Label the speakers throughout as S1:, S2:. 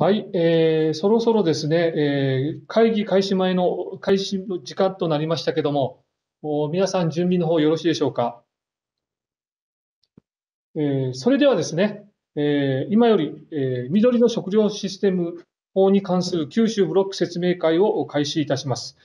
S1: はい、えー、そろそろですね、えー、会議開始前の開始の時間となりましたけども、も皆さん準備の方よろしいでしょうか。えー、それではですね、えー、今より、えー、緑の食料システム法に関する九州ブロック説明会を開始いたします。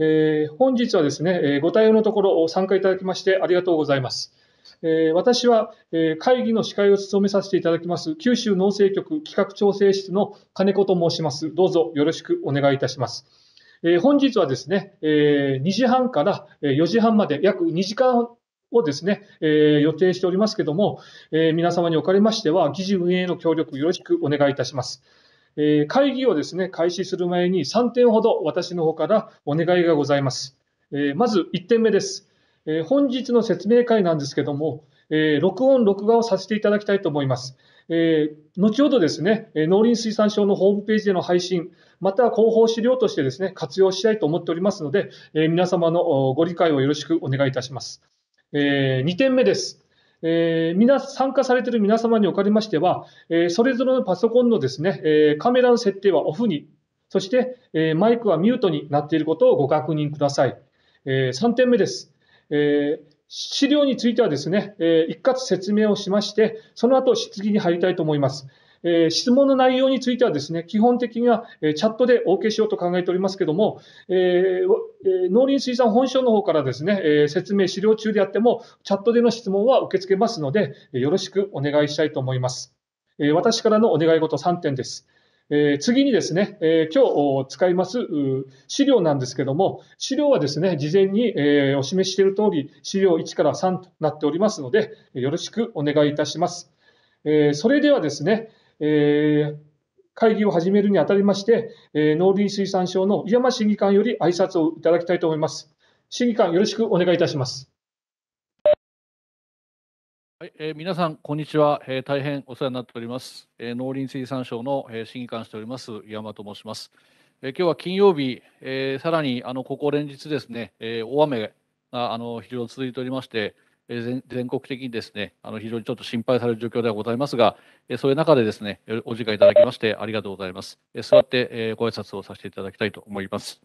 S1: えー、本日はですね、えご対応のところ参加いただきましてありがとうございます。え私は、え会議の司会を務めさせていただきます九州農政局企画調整室の金子と申します。どうぞよろしくお願いいたします。え本日はですね、え2時半から4時半まで約2時間をですね、え予定しておりますけども、え皆様におかれましては、議事運営の協力よろしくお願いいたします。え会議をですね、開始する前に3点ほど私の方からお願いがございます。えまず1点目です。えー、本日の説明会なんですけども、えー、録音、録画をさせていただきたいと思います。えー、後ほどですね、農林水産省のホームページでの配信、または広報資料としてですね、活用したいと思っておりますので、え皆様のご理解をよろしくお願いいたします。え2点目です。え皆、参加されている皆様におかれましては、えそれぞれのパソコンのですね、えカメラの設定はオフに、そして、えマイクはミュートになっていることをご確認ください。え3点目です。えー、資料についてはですね、えー、一括説明をしまして、その後質疑に入りたいと思います。えー、質問の内容についてはですね、基本的には、えー、チャットでお受けしようと考えておりますけども、えー、農林水産本省の方からですね、え説明資料中であっても、チャットでの質問は受け付けますので、よろしくお願いしたいと思います。え私からのお願い事3点です。えー、次にですね、えー、今日使います資料なんですけども、資料はですね、事前に、えー、お示ししている通り、資料1から3となっておりますので、よろしくお願いいたします。えー、それではですね、えー会議を始めるにあたりまして、えー、農林水産省の井山審議官より挨拶をいただきたいと思います。審議官、よろしくお願いいたします。
S2: はい、えー、皆さん、こんにちは、えー、大変お世話になっております。えー、農林水産省の、えー、審議官しております、山と申します。えー、今日は金曜日、えー、さらにあのここ連日ですね、えー、大雨があの非常に続いておりまして、えー、全全国的にですね、あの非常にちょっと心配される状況ではございますが、えー、そういう中でですね、お時間いただきましてありがとうございます。えー、座って、えー、ご挨拶をさせていただきたいと思います。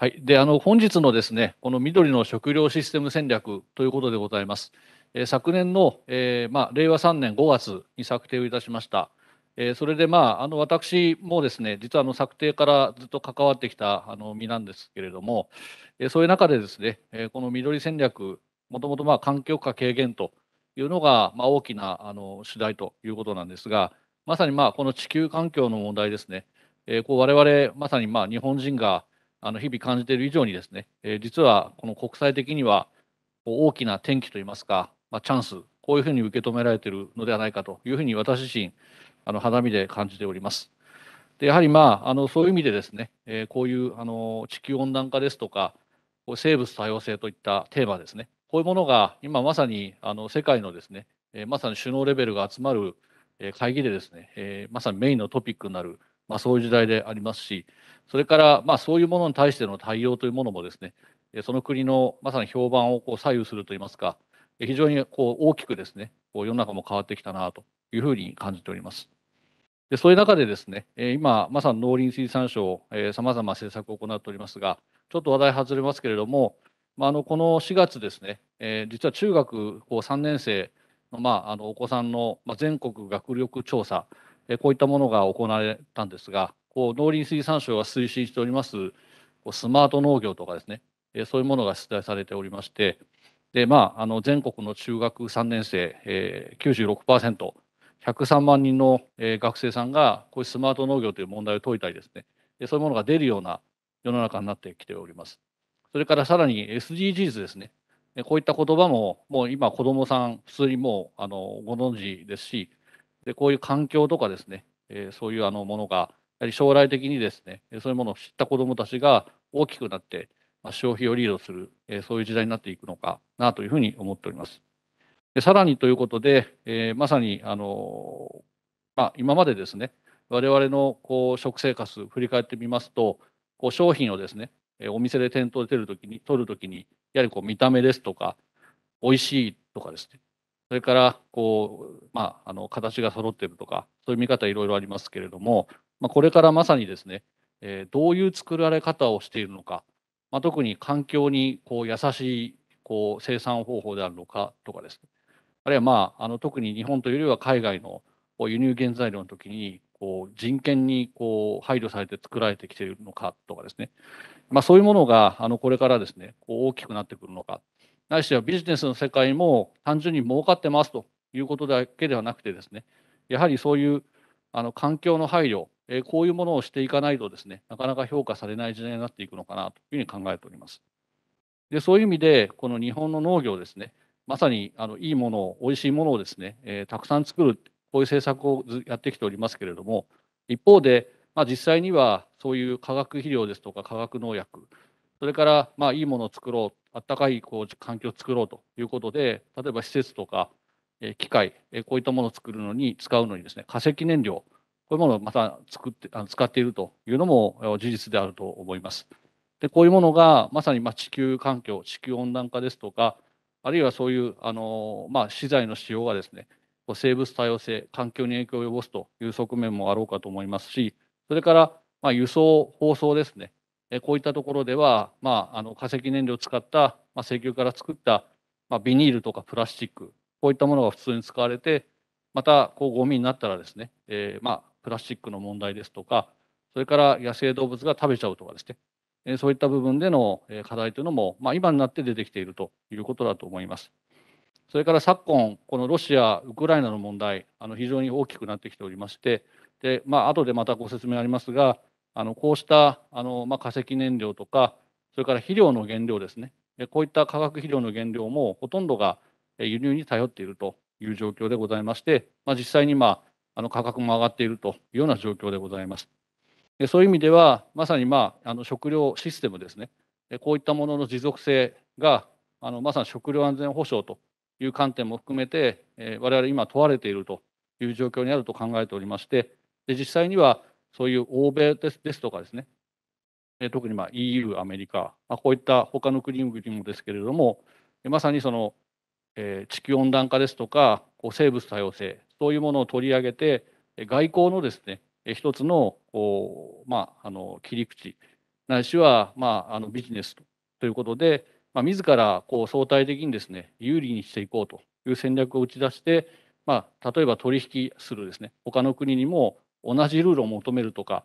S2: はい、であの本日のですねこの緑の食料システム戦略ということでございます。えー、昨年の、えー、まあ、令和3年5月に策定をいたしました。えー、それで、まあ、あの私もですね実はあの策定からずっと関わってきたあの身なんですけれども、えそういう中でですね、えこの緑戦略もともとまあ環境化軽減というのが、まあ、大きなあの主題ということなんですがまさにまあこの地球環境の問題ですね、えこう我々まさにまあ日本人があの日々感じている以上にですね、えー、実はこの国際的には大きな転機といいますか、まあ、チャンスこういうふうに受け止められているのではないかというふうに私自身あの花見で感じております。でやはりまああのそういう意味でですね、えー、こういうあの地球温暖化ですとか生物多様性といったテーマですねこういうものが今まさにあの世界のですね、えー、まさに首脳レベルが集まる会議でですね、えー、まさにメインのトピックになる、まあ、そういう時代でありますし、それから、まあ、そういうものに対しての対応というものもですね、その国のまさに評判をこう左右するといいますか、非常にこう大きくですね、こう世の中も変わってきたなというふうに感じております。でそういう中でですね、今、まさに農林水産省、さまざま政策を行っておりますが、ちょっと話題外れますけれども、まあ、あのこの4月ですね、え実は中学3年生の,、まあ、あのお子さんの全国学力調査、えこういったものが行われたんですが、こう農林水産省が推進しておりますこうスマート農業とかですね、えそういうものが出題されておりまして、でまあ、あの全国の中学3年生、えー、96%103 万人の、え学生さんがこういうスマート農業という問題を解いたりですねでそういうものが出るような世の中になってきております。それからさらに SDGs ですねこういった言葉ももう今子どもさん普通にもうあのご存知ですしでこういう環境とかですね、えそういうあのものがやはり将来的にですね、そういうものを知った子どもたちが大きくなって、消費をリードする、そういう時代になっていくのかなというふうに思っております。でさらにということで、えー、まさにあの、まあ、今までですね、我々のこう食生活、振り返ってみますと、こう商品をですね、お店で店頭で取るときに、取るときに、やはりこう見た目ですとか、美味しいとかですね、それからこう、まあ、あの形が揃ってるとか、そういう見方いろいろありますけれども、まあ、これからまさにですね、えー、どういう作られ方をしているのか、まあ、特に環境にこう優しいこう生産方法であるのかとかですね、あるいは、まあ、あの特に日本というよりは海外の輸入原材料の時にこう人権にこう配慮されて作られてきているのかとかですね、まあ、そういうものがあのこれからですねこう大きくなってくるのか、ないしはビジネスの世界も単純に儲かってますということだけではなくてですね、やはりそういうあの環境の配慮えこういうものをしていかないとですね、なかなか評価されない時代になっていくのかなというふうに考えております。で、そういう意味で、この日本の農業ですね、まさにあのいいものを、おいしいものをですね、えたくさん作る、こういう政策をやってきておりますけれども、一方で、まあ、実際にはそういう化学肥料ですとか化学農薬、それからまあいいものを作ろう、あったかいこう環境を作ろうということで、例えば施設とか機械、こういったものを作るのに使うのにですね、化石燃料、こういうものをまた作ってあの使っているというのも事実であると思います。でこういうものがまさにま地球環境地球温暖化ですとかあるいはそういうあの、まあ、資材の使用がですね生物多様性環境に影響を及ぼすという側面もあろうかと思いますしそれから、ま輸送包装ですねこういったところでは、まあ、あの化石燃料を使った、まあ、石油から作った、まあ、ビニールとかプラスチックこういったものが普通に使われてまたこうゴミになったらですね、えー、まプラスチックの問題ですとか、それから野生動物が食べちゃうとかですね、えそういった部分での課題というのも、まあ、今になって出てきているということだと思います。それから昨今、このロシア、ウクライナの問題、あの非常に大きくなってきておりまして、でまあ後でまたご説明ありますが、あのこうしたあの、まあ、化石燃料とか、それから肥料の原料ですね、こういった化学肥料の原料もほとんどが輸入に頼っているという状況でございまして、まあ、実際に、まあ、あの価格も上がっているというような状況でございます。でそういう意味では、まさに、まあ、あの食料システムですねこういったものの持続性が、あのまさに食料安全保障という観点も含めて、えー、我々今問われているという状況にあると考えておりまして、で実際にはそういう欧米ですですとかですね、特にま EU、アメリカ、まこういった他の国々もですけれども、まさにその、え地球温暖化ですとか、こう生物多様性そういうものを取り上げて外交のですね一つのこう、まあ、あの切り口ないしは、まあ、あのビジネスということで、まあ、自らこう相対的にですね有利にしていこうという戦略を打ち出して、まあ、例えば取引するですね他の国にも同じルールを求めるとか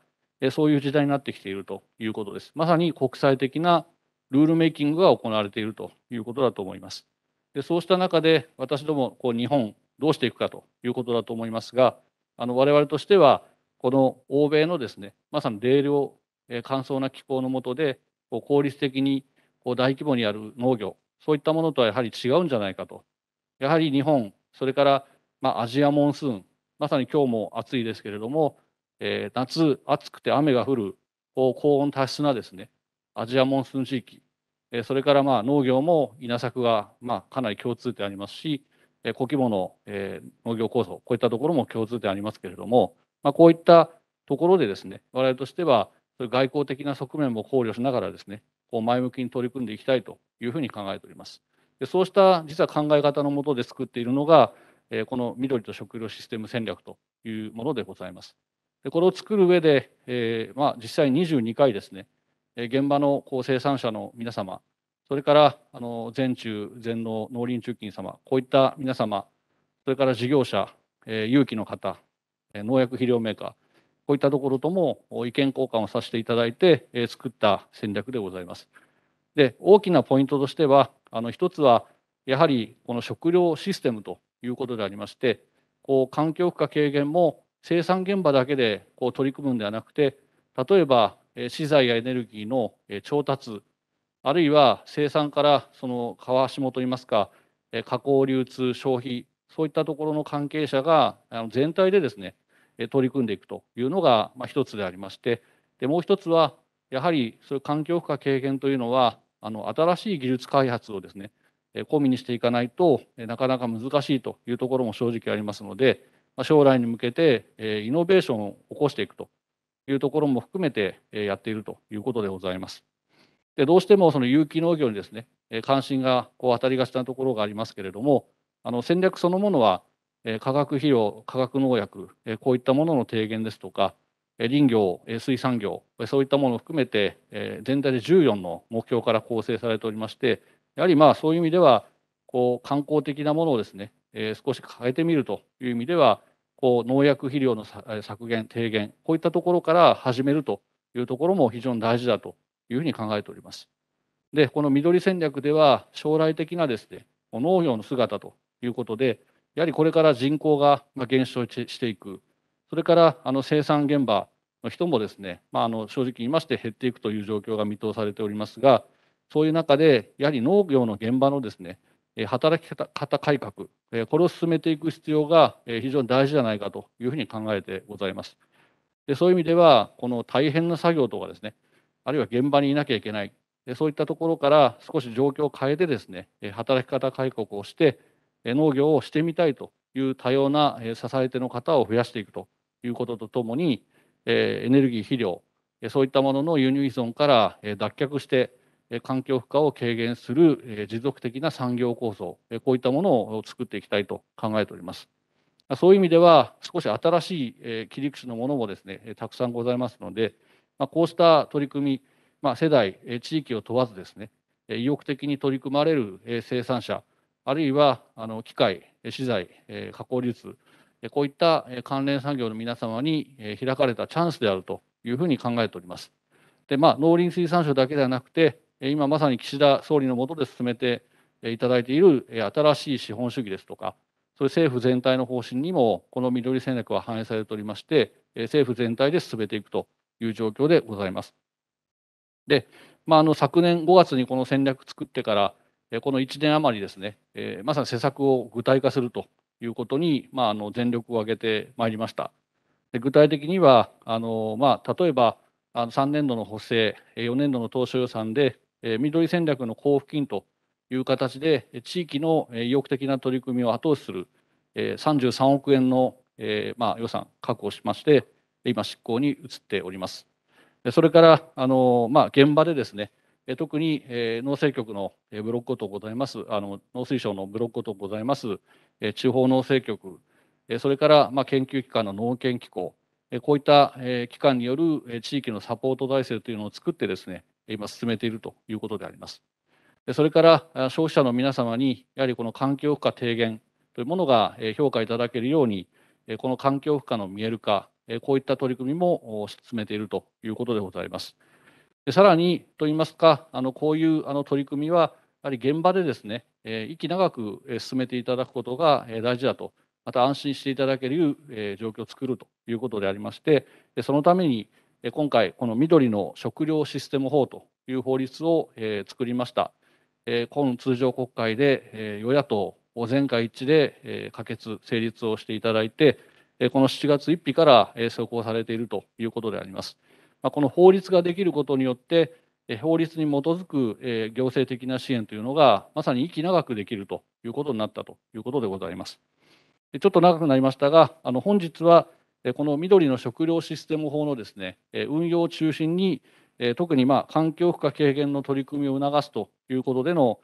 S2: そういう時代になってきているということです。まさに国際的なルールメイキングが行われているということだと思います。でそうした中で私どもこう日本どうしていくかということだと思いますが、あの我々としては、この欧米のですね、まさに冷涼、えー、乾燥な気候の下で、こう効率的にこう大規模にやる農業、そういったものとはやはり違うんじゃないかと。やはり日本、それから、まあ、アジアモンスーン、まさに今日も暑いですけれども、えー、夏暑くて雨が降る、こう高温多湿なですね、アジアモンスーン地域、えー、それからまあ農業も稲作がまあかなり共通点ありますし、小規模の農業構想、こういったところも共通点ありますけれども、まあ、こういったところでですね、我々としては、外交的な側面も考慮しながらですね、こう前向きに取り組んでいきたいというふうに考えております。でそうした実は考え方のもとで作っているのが、この緑と食料システム戦略というものでございます。でこれを作る上で、えまあ、実際22回ですね、現場のこう生産者の皆様、それから、あの、全中、全農、農林中金様、こういった皆様、それから事業者、えー、有機の方、えー、農薬肥料メーカー、こういったところとも意見交換をさせていただいて、えー、作った戦略でございます。で、大きなポイントとしては、あの、一つは、やはりこの食料システムということでありまして、こう環境負荷軽減も生産現場だけでこう取り組むんではなくて、例えば資材やエネルギーの調達、あるいは生産からその川下といいますか、加工、流通、消費、そういったところの関係者が全体でですね、取り組んでいくというのが一つでありまして、でもう一つは、やはりそういう環境負荷軽減というのは、あの新しい技術開発をですね、込みにしていかないとなかなか難しいというところも正直ありますので、将来に向けてイノベーションを起こしていくというところも含めてやっているということでございます。でどうしてもその有機農業にですね関心がこう当たりがちなところがありますけれどもあの戦略そのものは化学肥料化学農薬こういったものの低減ですとか林業水産業そういったものを含めて全体で14の目標から構成されておりましてやはりまあそういう意味ではこう観光的なものをですね少し変えてみるという意味ではこう農薬肥料の削減低減こういったところから始めるというところも非常に大事だというふうに考えております。で、この緑戦略では将来的なですね、農業の姿ということで、やはりこれから人口が減少していく、それからあの生産現場の人もですね、まあ、あの正直言いまして減っていくという状況が見通されておりますが、そういう中で、やはり農業の現場のですね、働き方改革、これを進めていく必要が非常に大事じゃないかというふうに考えてございます。でそういう意味では、この大変な作業とかですね、あるいは現場にいなきゃいけない、そういったところから少し状況を変えてですね、働き方改革をして、農業をしてみたいという多様な支え手の方を増やしていくということとともに、エネルギー、肥料、そういったものの輸入依存から脱却して、環境負荷を軽減する持続的な産業構造、こういったものを作っていきたいと考えております。そういう意味では、少し新しい切り口のものもですね、たくさんございますので、まあ、こうした取り組み、まあ、世代、地域を問わずですね、意欲的に取り組まれる生産者、あるいはあの機械、資材、加工流通、こういった関連産業の皆様に開かれたチャンスであるというふうに考えております。でまあ、農林水産省だけではなくて、今まさに岸田総理の下で進めていただいている新しい資本主義ですとか、そういう政府全体の方針にも、この緑戦略は反映されておりまして、政府全体で進めていくという状況でございます。で、まあ、あの昨年5月にこの戦略作ってから、この1年余りですね、えまさに施策を具体化するということに、まあ、あの全力を挙げてまいりました。で具体的にはあの、まあ、例えばあの3年度の補正、4年度の当初予算で、え緑戦略の交付金という形で、地域の意欲的な取り組みを後押しする33億円の、えまあ、予算確保しまして、今、執行に移っております。それから、あのまあ、現場でですね、特に、え農政局のブロックとございます、あの農水省のブロックとございます、え地方農政局、えそれから、まあ、研究機関の農研機構、えこういった、え機関による地域のサポート体制というのを作ってですね、今進めているということであります。それから消費者の皆様に、やはりこの環境負荷低減というものが評価いただけるように、この環境負荷の見える化、えこういった取り組みも進めているということでございます。でさらにといいますか、あのこういうあの取り組みは、やはり現場でですね、え息長く進めていただくことが大事だと、また安心していただける、え状況を作るということでありまして、そのために今回、この緑の食料システム法という法律を、え作りました。え今通常国会で、え与野党、全会一致で、え可決・成立をしていただいて、この7月1日から施行されているということであります。この法律ができることによって、法律に基づく行政的な支援というのが、まさに息長くできるということになったということでございます。ちょっと長くなりましたが、あの本日は、この緑の食料システム法のですね運用を中心に、特にま環境負荷軽減の取り組みを促すということでの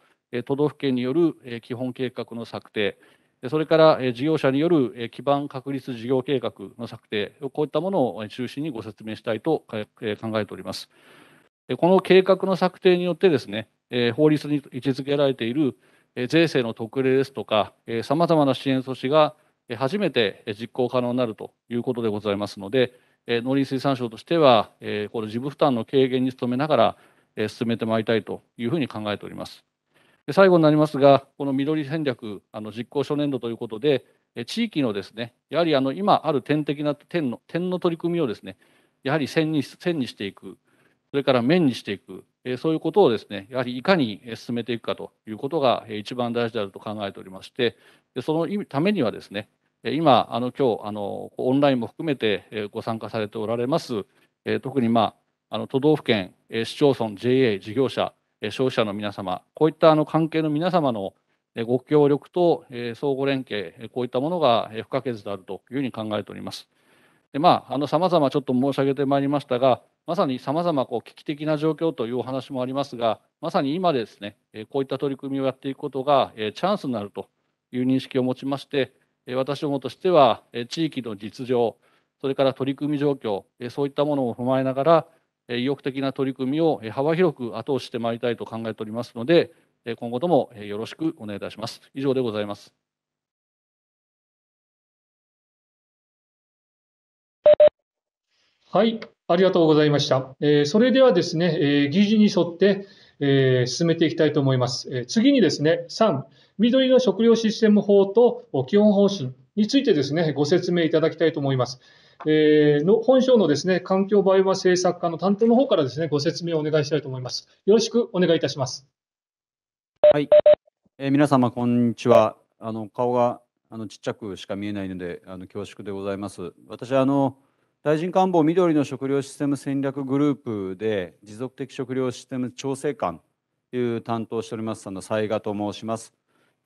S2: 都道府県による基本計画の策定、でそれから事業者による基盤確立事業計画の策定、こういったものを中心にご説明したいと考えております。この計画の策定によってですね、法律に位置づけられている税制の特例ですとか、さまざまな支援措置が初めて実行可能になるということでございますので、農林水産省としては、この事務負担の軽減に努めながら進めてまいりたいというふうに考えております。で最後になりますが、この緑戦略あの実行初年度ということで、地域のですねやはりあの今ある点的な点の点の取り組みをですねやはり線に線にしていく、それから面にしていく、そういうことをですねやはりいかに進めていくかということが一番大事であると考えておりまして、そのためにはですね今、あの今日あのオンラインも含めてご参加されておられます、特に、まあ、あの都道府県、市町村、JA、事業者、消費者の皆様、こういったあの関係の皆様のご協力と相互連携、こういったものが不可欠であるというふうに考えております。でまあ、あの様々ちょっと申し上げてまいりましたが、まさに様々こう危機的な状況というお話もありますが、まさに今ですね、こういった取り組みをやっていくことがチャンスになるという認識を持ちまして、私どもとしては地域の実情、それから取り組み状況、そういったものを踏まえながら、意欲的な取り組みを幅広く後押ししてまいりたいと考えておりますので、今後ともよろしくお願いいたします。以上でございます。
S1: はい、ありがとうございました。えそれではですね、え議事に沿って、え進めていきたいと思います。え次にですね、3、緑の食料システム法と基本方針についてですね、ご説明いただきたいと思います。えー、の本省のですね、環境バイオマ政策課の担当の方からですね、ご説明をお願いしたいと思います。よろしくお願いいたします。はい、
S3: えー、皆様こんにちは。あの顔があのちっちゃくしか見えないので、あの恐縮でございます。私あの大臣官房緑の食料システム戦略グループで持続的食料システム調整官という担当しておりますあの才賀と申します。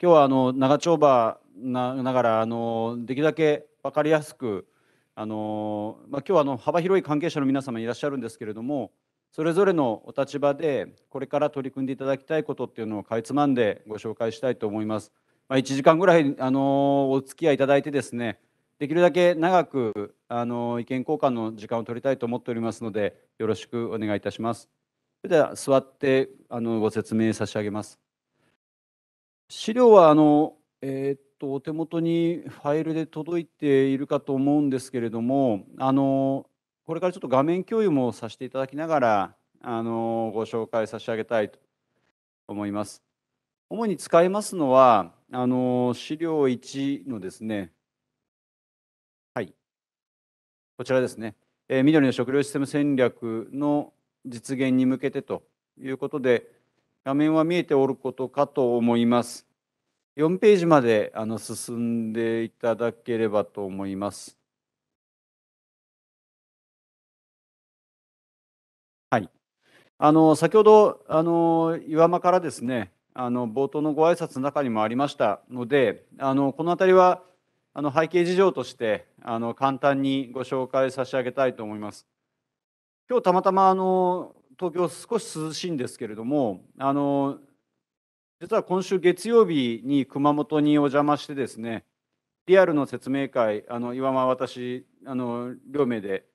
S3: 今日はあの長丁場ながらあのできるだけ分かりやすくあのまあ、今日はあの幅広い関係者の皆様いらっしゃるんですけれどもそれぞれのお立場でこれから取り組んでいただきたいことっていうのをかいつまんでご紹介したいと思います。まあ、1時間ぐらい、あのお付き合いいただいてですねできるだけ長く、あの意見交換の時間を取りたいと思っておりますのでよろしくお願いいたします。それでは座ってあのご説明差し上げます。資料はあの、えー、とお手元にファイルで届いているかと思うんですけれども、あのこれからちょっと画面共有もさせていただきながら、あのご紹介差し上げたいと思います。主に使いますのは、あの資料1のですね、はい、こちらですね、えー、緑の食料システム戦略の実現に向けてということで、画面は見えておることかと思います。4ページまであの進んでいただければと思います。はい、あの先ほどあの岩間からですねあの冒頭のご挨拶の中にもありましたのであのこの辺りはあの背景事情としてあの簡単にご紹介差し上げたいと思います。今日たまたまあの東京少し涼しいんですけれどもあの実は今週月曜日に熊本にお邪魔してですね、リアルの説明会、あの岩間私、あの両名で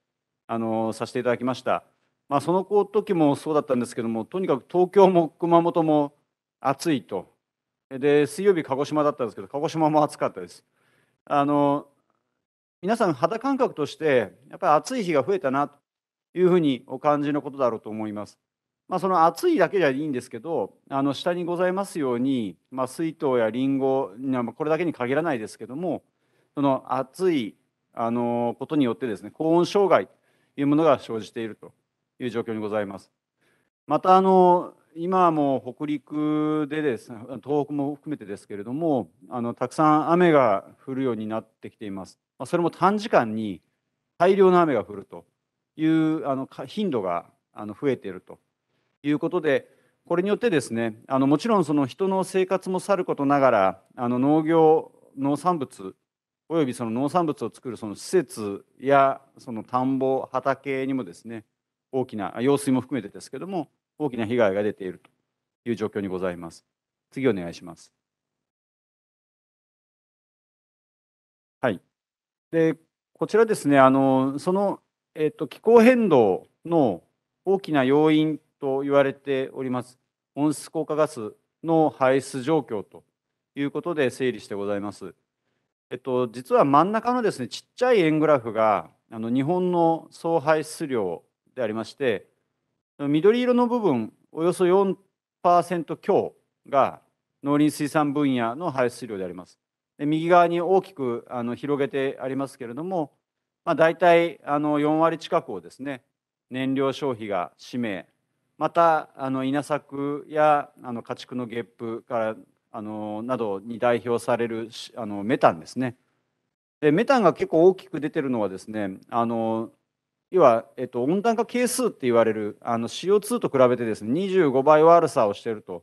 S3: あのさせていただきました。まあ、その時もそうだったんですけども、とにかく東京も熊本も暑いと。で、水曜日、鹿児島だったんですけど、鹿児島も暑かったです。あの皆さん、肌感覚として、やっぱり暑い日が増えたなというふうにお感じのことだろうと思います。まあ、その暑いだけじゃいいんですけどあの下にございますように、まあ、水筒やりんごこれだけに限らないですけどもその暑いあのことによってですね高温障害というものが生じているという状況にございます。またあの今も北陸でですね東北も含めてですけれどもあのたくさん雨が降るようになってきています。まあ、それも短時間に大量の雨が降るというあの頻度があの増えているということで、これによってですね、あのもちろんその人の生活もさることながら、あの農業、農産物、およびその農産物を作るその施設やその田んぼ、畑にもですね、大きな、用水も含めてですけども、大きな被害が出ているという状況にございます。次お願いします。はい。で、こちらですね、あのその、えっと、気候変動の大きな要因と言われております温室効果ガスの排出状況ということで整理してございます。えっと、実は真ん中のですねちっちゃい円グラフがあの日本の総排出量でありまして緑色の部分およそ4%強が農林水産分野の排出量であります。で右側に大きくあの広げてありますけれども、まあ、大体あの4割近くをですね燃料消費が占めまたあの稲作やあの家畜のゲップからあのなどに代表されるあのメタンですねでメタンが結構大きく出てるのはですねあの要は、えっと、温暖化係数って言われるあの CO2 と比べてですね25倍悪さをしていると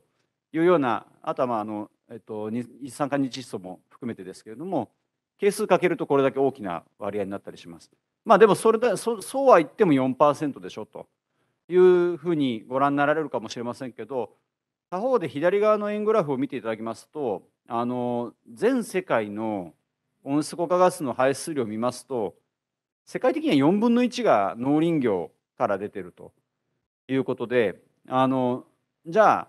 S3: いうようなあとはあの、えっと、一酸化二窒素も含めてですけれども係数かけるとこれだけ大きな割合になったりします。まあでもそれだそそうは言っても4%でしょというふうにご覧になられるかもしれませんけど他方で左側の円グラフを見ていただきますとあの全世界の温室効果ガスの排出量を見ますと世界的には4分の1が農林業から出てるということであのじゃあ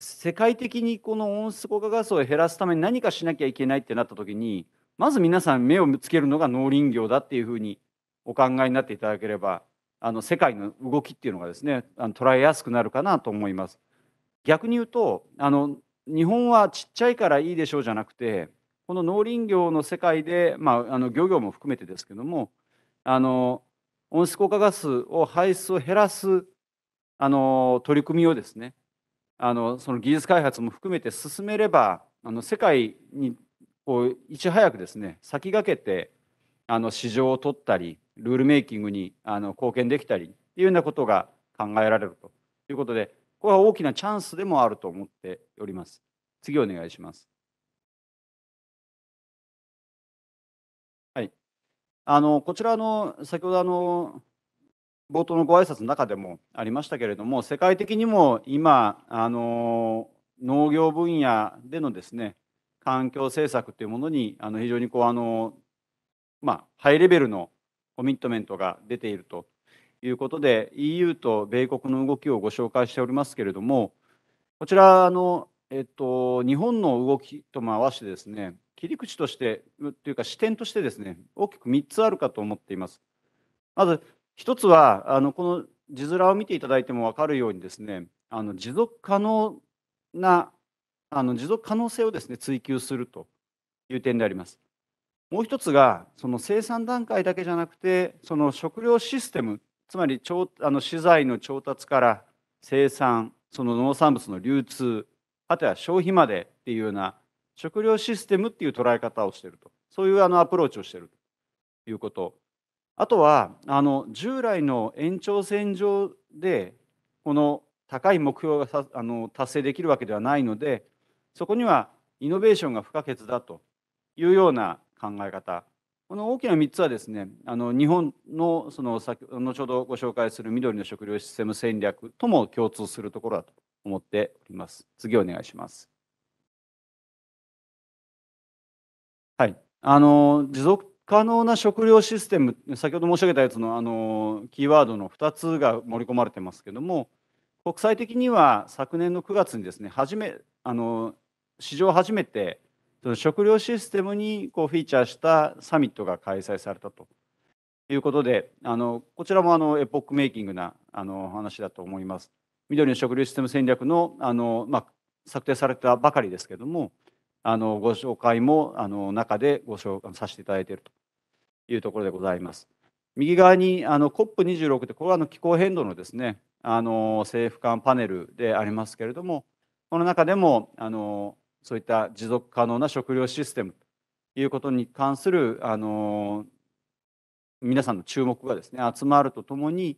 S3: 世界的にこの温室効果ガスを減らすために何かしなきゃいけないってなった時にまず皆さん目をつけるのが農林業だっていうふうにお考えになっていただければあの世界の動きっていうのがですねあの捉えやすくなるかなと思います。逆に言うとあの日本はちっちゃいからいいでしょうじゃなくてこの農林業の世界で、まあ、あの漁業も含めてですけどもあの温室効果ガスを排出を減らすあの取り組みをですねあのその技術開発も含めて進めればあの世界にこういち早くですね先駆けてあの市場を取ったりルールメイキングにあの貢献できたりというようなことが考えられるということでこれは大きなチャンスでもあると思っております。次お願いします。はい、あのこちらの先ほどあの冒頭のご挨拶の中でもありましたけれども世界的にも今あの農業分野でのですね環境政策というものにあの非常にこうあのまあ、ハイレベルのコミットメントが出ているということで EU と米国の動きをご紹介しておりますけれどもこちらの、えっと、日本の動きとも合わせてですね切り口としてというか視点としてですね大きく3つあるかと思っています。まず1つはあのこの字面を見ていただいても分かるようにですねあの持続可能なあの持続可能性をですね追求するという点であります。もう一つがその生産段階だけじゃなくてその食料システムつまりあの資材の調達から生産その農産物の流通あとは消費までっていうような食料システムっていう捉え方をしているとそういうあのアプローチをしているということあとはあの従来の延長線上でこの高い目標があの達成できるわけではないのでそこにはイノベーションが不可欠だというような考え方この大きな3つはですねあの日本のその先後ほどご紹介する緑の食料システム戦略とも共通するところだと思っております。次お願いします。はい、あの持続可能な食料システム先ほど申し上げたやつのあのキーワードの2つが盛り込まれてますけども国際的には昨年の9月にですね初めあの史上初めてその食料システムにこうフィーチャーしたサミットが開催されたということで、あのこちらもあのエポックメイキングなあの話だと思います。緑の食料システム戦略のあの、まあ、策定されたばかりですけども、あのご紹介もあの中でご紹介させていただいているというところでございます。右側にあの COP26 ってこれはあの気候変動のですねあの政府間パネルでありますけれどもこの中でもあのそういった持続可能な食料システムということに関するあの皆さんの注目がですね集まるとともに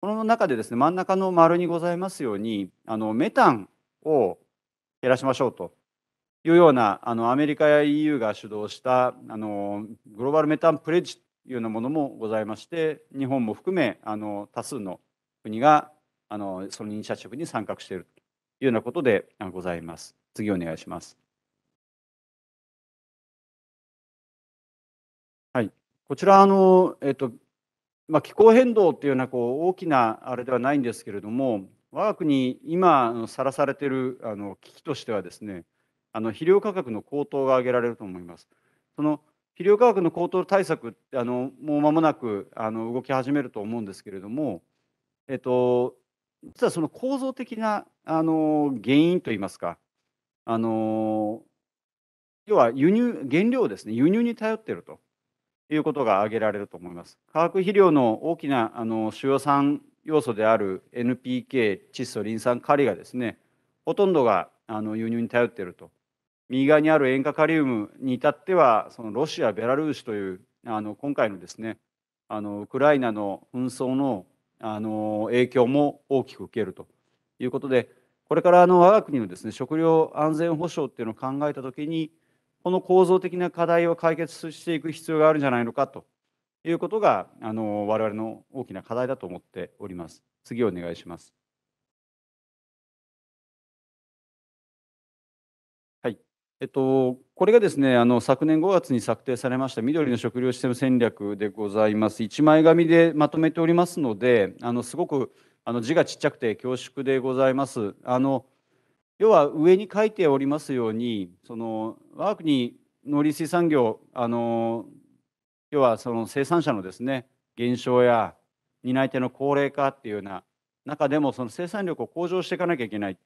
S3: この中でですね真ん中の丸にございますようにあのメタンを減らしましょうというようなあのアメリカや EU が主導したあのグローバルメタンプレッジというようなものもございまして日本も含めあの多数の国があのそのイニシアチブに参画しているというようなことでございます。次お願いします。はい、こちらあの、えっとまあ、気候変動というようなこう大きなあれではないんですけれども我が国今さらされているあの危機としてはですねあの肥料価格の高騰が挙げられると思います。その肥料価格の高騰対策ってあのもう間もなくあの動き始めると思うんですけれども、えっと、実はその構造的なあの原因といいますかあの要は輸入、原料ですね、輸入に頼っているということが挙げられると思います。化学肥料の大きなあの主要産要素である NPK、窒素、リン酸、カリがですね、ほとんどがあの輸入に頼っていると。右側にある塩化カリウムに至っては、そのロシア、ベラルーシというあの今回のですね、あのウクライナの紛争のあの影響も大きく受けるということで、これからあの我が国のですね食料安全保障っていうのを考えたときに、この構造的な課題を解決していく必要があるんじゃないのかということが、あの我々の大きな課題だと思っております。次お願いします。はい。えっと、これがですねあの昨年5月に策定されました緑の食料システム戦略でございます。一枚紙でまとめておりますので、あのすごくあの字がちっちゃくて恐縮でございます。あの要は上に書いておりますようにその我が国農林水産業あの要はその生産者のですね減少や担い手の高齢化っていうような中でもその生産力を向上していかなきゃいけない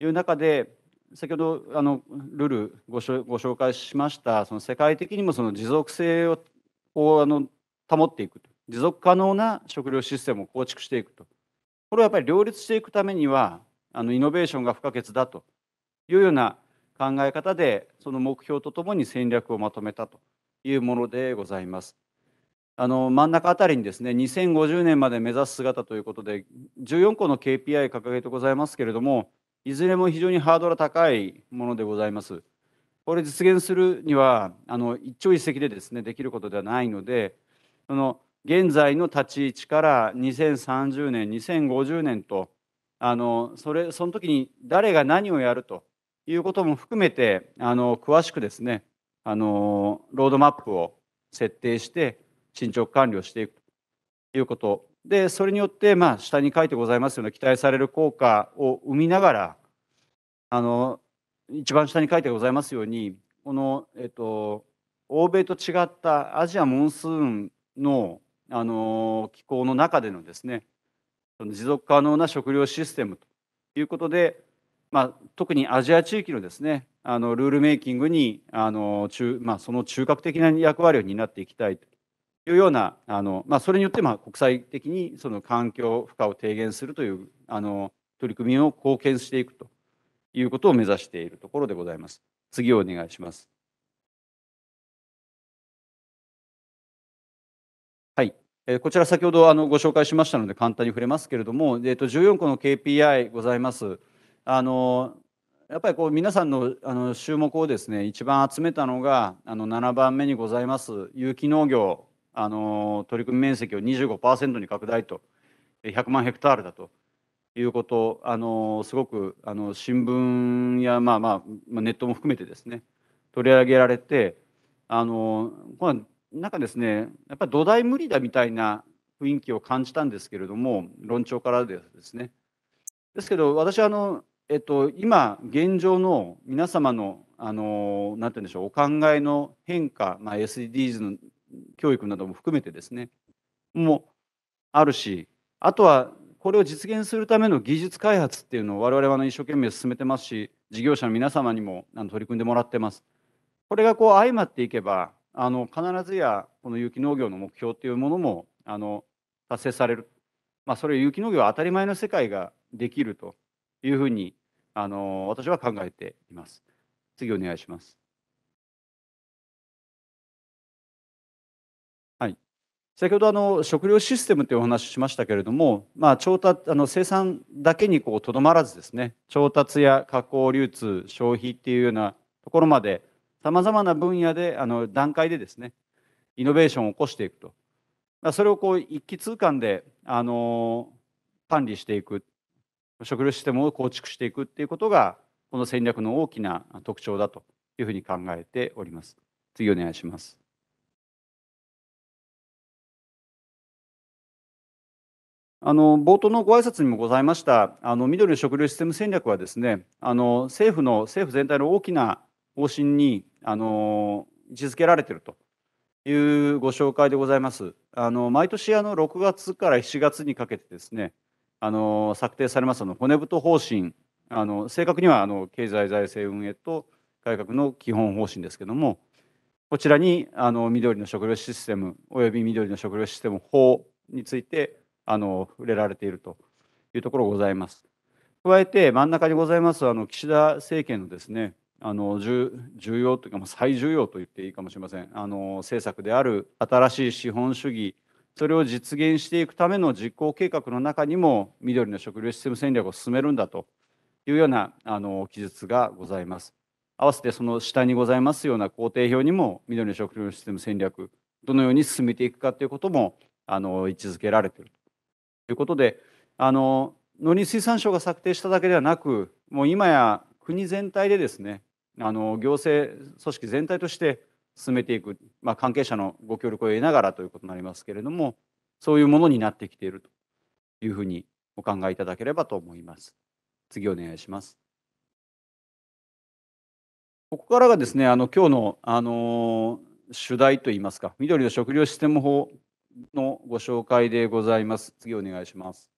S3: という中で先ほどあのルールごご紹介しましたその世界的にもその持続性をあの保っていく持続可能な食料システムを構築していくとこれはやっぱり両立していくためにはあのイノベーションが不可欠だというような考え方でその目標とともに戦略をまとめたというものでございます。あの真ん中あたりにですね2050年まで目指す姿ということで14個の KPI 掲げてございますけれどもいずれも非常にハードル高いものでございます。これ実現するにはあの一朝一夕でですねできることではないのでその現在の立ち位置から2030年2050年とあのそれその時に誰が何をやるということも含めてあの詳しくですねあのロードマップを設定して進捗管理をしていくということでそれによって、まあ、下に書いてございますような期待される効果を生みながらあの一番下に書いてございますようにこの、えっと、欧米と違ったアジアモンスーンのあの気候の中でのですねその持続可能な食料システムということで、まあ、特にアジア地域のですねあのルールメイキングにあの中、まあ、その中核的な役割を担っていきたいというようなあの、まあ、それによってまあ国際的にその環境負荷を低減するというあの取り組みを貢献していくということを目指しているところでございます。次お願いします。こちら先ほどあのご紹介しましたので簡単に触れますけれども、えー、と14個の KPI ございます。あのやっぱりこう皆さんのあの注目をですね一番集めたのがあの7番目にございます有機農業あの取り組み面積を25%に拡大と100万ヘクタールだということあのすごくあの新聞や、まあまあ、ネットも含めてですね取り上げられてあのこれなんかですねやっぱり土台無理だみたいな雰囲気を感じたんですけれども論調からですね。ですけど私はあの、えっと、今現状の皆様のあのなて言うんでしょうお考えの変化、まあ、SDGs の教育なども含めてですねもあるしあとはこれを実現するための技術開発っていうのを我々は一生懸命進めてますし事業者の皆様にも取り組んでもらってます。これがこう相まっていけばあの必ずやこの有機農業の目標というものもあの達成される、まあ、それ有機農業は当たり前の世界ができるというふうにあの私は考えています。次お願いします。はい、先ほどあの食料システムというお話ししましたけれども、まあ、調達あの生産だけにとどまらずですね調達や加工流通消費っていうようなところまでさまざまな分野であの段階でですねイノベーションを起こしていくとそれをこう一気通貫であの管理していく食料システムを構築していくっていうことがこの戦略の大きな特徴だというふうに考えております。次お願いします。あの冒頭のご挨拶にもございましたあの緑の食料システム戦略はですねあの政府の政府全体の大きな方針にあの位置づけられてるというご紹介でございます。あの毎年あの6月から7月にかけてですねあの策定されますあの骨太方針あの正確にはあの経済財政運営と改革の基本方針ですけれどもこちらにあの緑の食料システムおよび緑の食料システム法についてあの触れられているというところございます。加えて真ん中にございますあの岸田政権のですねあの重要というか、最重要と言っていいかもしれませんあの政策である新しい資本主義それを実現していくための実行計画の中にも緑の食料システム戦略を進めるんだというようなあの記述がございます。合わせてその下にございますような工程表にも緑の食料システム戦略どのように進めていくかということもあの位置づけられているということであの農林水産省が策定しただけではなくもう今や国全体でですねあの行政組織全体として進めていく、まあ、関係者のご協力を得ながらということになりますけれどもそういうものになってきているというふうにお考えいただければと思います。次お願いします。ここからがですね、あの今日のあの主題といいますか、緑の食料システム法のご紹介でございます。次お願いします。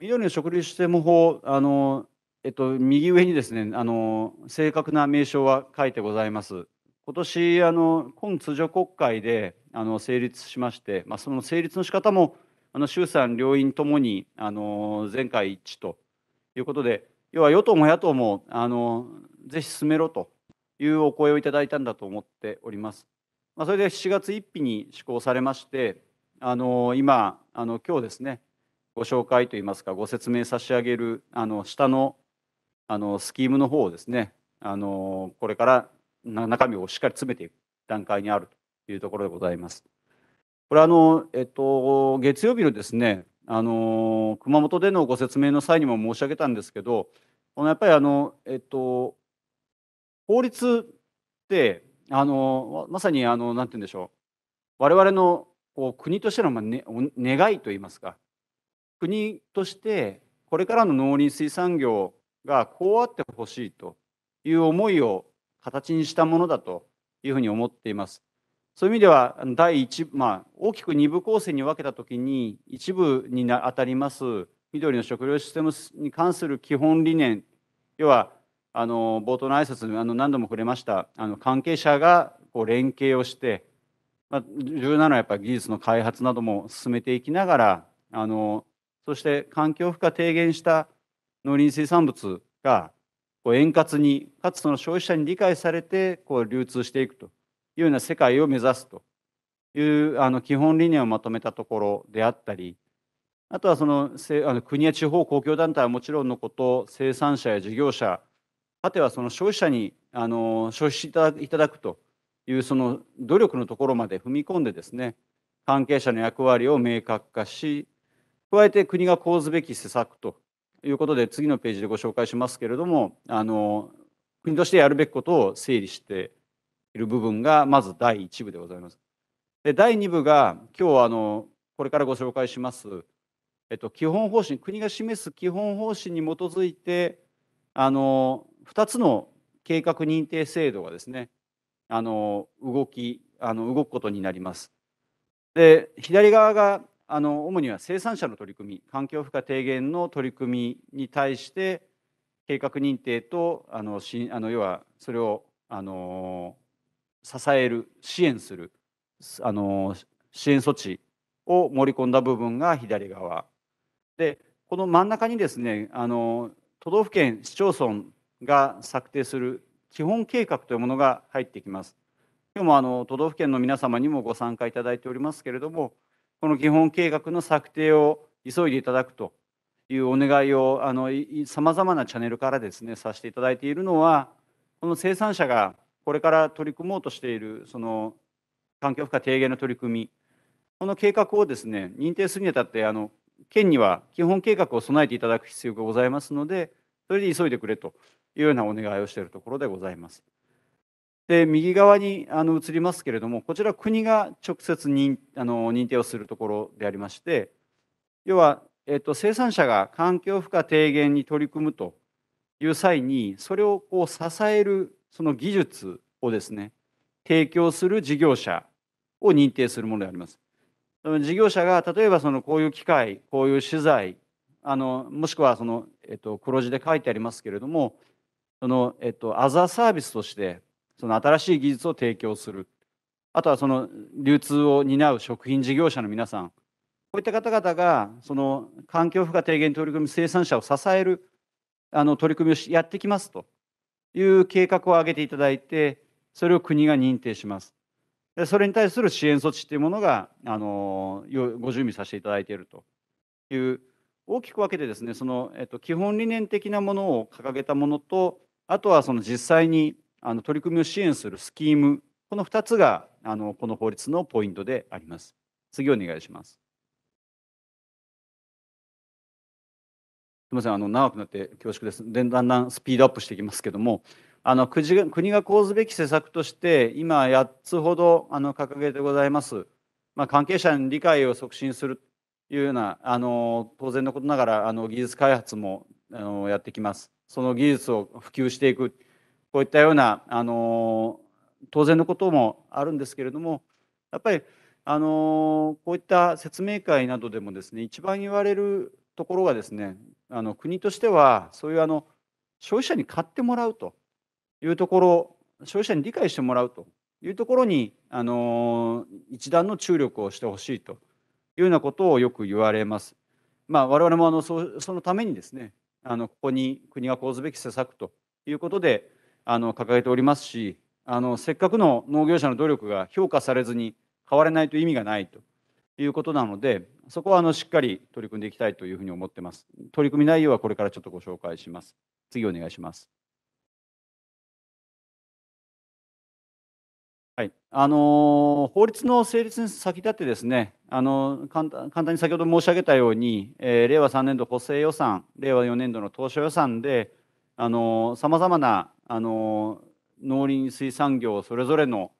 S3: 緑の食料システム法、あのえっと、右上にですねあの正確な名称は書いてございます。今年あの今通常国会であの成立しまして、まあ、その成立の仕方もあの衆参両院ともにあの前回一致ということで、要は与党も野党もあのぜひ進めろというお声をいただいたんだと思っております。まあ、それで7月1日に施行されまして、あの今あの今日ですね、ご紹介といいますか、ご説明差し上げるあの下のあのスキームの方をですねあのこれから中身をしっかり詰めていく段階にあるというところでございます。これはあの、えっと、月曜日のですねあの熊本でのご説明の際にも申し上げたんですけどこのやっぱりあの、えっと、法律ってあのまさにあのなんて言うんでしょう我々のこう国としての、まあね、願いといいますか国としてこれからの農林水産業がこうあってほしいという思いを形にしたものだというふうに思っています。そういう意味では第1、まあ、大きく2部構成に分けた時に一部に当たります緑の食料システムに関する基本理念要はあの冒頭の挨拶あの何度も触れましたあの関係者がこう連携をして、まあ、重要なやっぱり技術の開発なども進めていきながらあのそして環境負荷低減した農林水産物がこう円滑にかつその消費者に理解されてこう流通していくというような世界を目指すというあの基本理念をまとめたところであったりあとはそのあの国や地方公共団体はもちろんのこと生産者や事業者かてはその消費者にあの消費していただくというその努力のところまで踏み込んでですね関係者の役割を明確化し加えて国が講ずべき施策ということで次のページでご紹介しますけれどもあの国としてやるべきことを整理している部分がまず第1部でございます。で第2部が今日あのこれからご紹介します、えっと、基本方針国が示す基本方針に基づいてあの2つの計画認定制度がですねあの動きあの動くことになります。で左側があの主には生産者の取り組み環境負荷低減の取り組みに対して計画認定とあのしあの要はそれをあの支える支援するあの支援措置を盛り込んだ部分が左側でこの真ん中にですねあの都道府県市町村が策定する基本計画というものが入ってきます。今日もあの都道府県の皆様にもご参加いただいておりますけれどもこの基本計画の策定を急いでいただくというお願いをさまざまなチャンネルからですねさせていただいているのはこの生産者がこれから取り組もうとしているその環境負荷低減の取り組みこの計画をですね認定するにあたってあの県には基本計画を備えていただく必要がございますのでそれで急いでくれというようなお願いをしているところでございます。で右側にあの移りますけれどもこちら国が直接認あの認定をするところでありまして要は、えっと、生産者が環境負荷低減に取り組むという際にそれをこう支えるその技術をですね提供する事業者を認定するものであります。事業者が例えばそのこういう機械こういう資材あのもしくはその、えっと、黒字で書いてありますけれどもその、えっと、アザーサービスとしてその新しい技術を提供するあとはその流通を担う食品事業者の皆さんこういった方々がその環境負荷低減取り組み生産者を支えるあの取り組みをやってきますという計画を挙げていただいてそれを国が認定します。それに対する支援措置というものがあのご準備させていただいているという大きく分けてですねその、えっと、基本理念的なものを掲げたものとあとはその実際にあの取り組みを支援するスキーム、この2つがあのこの法律のポイントであります。次お願いします。すみません、あの長くなって恐縮です。で、だんだんスピードアップしていきますけども、あの国が国が講ずべき施策として、今8つほどあの掲げてございます。まあ、関係者に理解を促進するというような、あの当然のことながらあの技術開発もあのやってきます。その技術を普及していくこういったようなあの当然のこともあるんですけれどもやっぱりあのこういった説明会などでもですね一番言われるところはですねあの国としてはそういうあの消費者に買ってもらうというところ消費者に理解してもらうというところにあの一段の注力をしてほしいというようなことをよく言われます。まあ、我々もあのそのためにですねあのここに国が講ずべき施策ということであの掲げておりますしあのせっかくの農業者の努力が評価されずに変われないと意味がないということなのでそこはあのしっかり取り組んでいきたいというふうに思ってます。取り組み内容はこれからちょっとご紹介します。次お願いします。はい、あの法律の成立に先立ってですね、あの簡単に先ほど申し上げたように、えー、令和3年度補正予算、令和4年度の当初予算で、あのさまざまなあの農林水産業それぞれの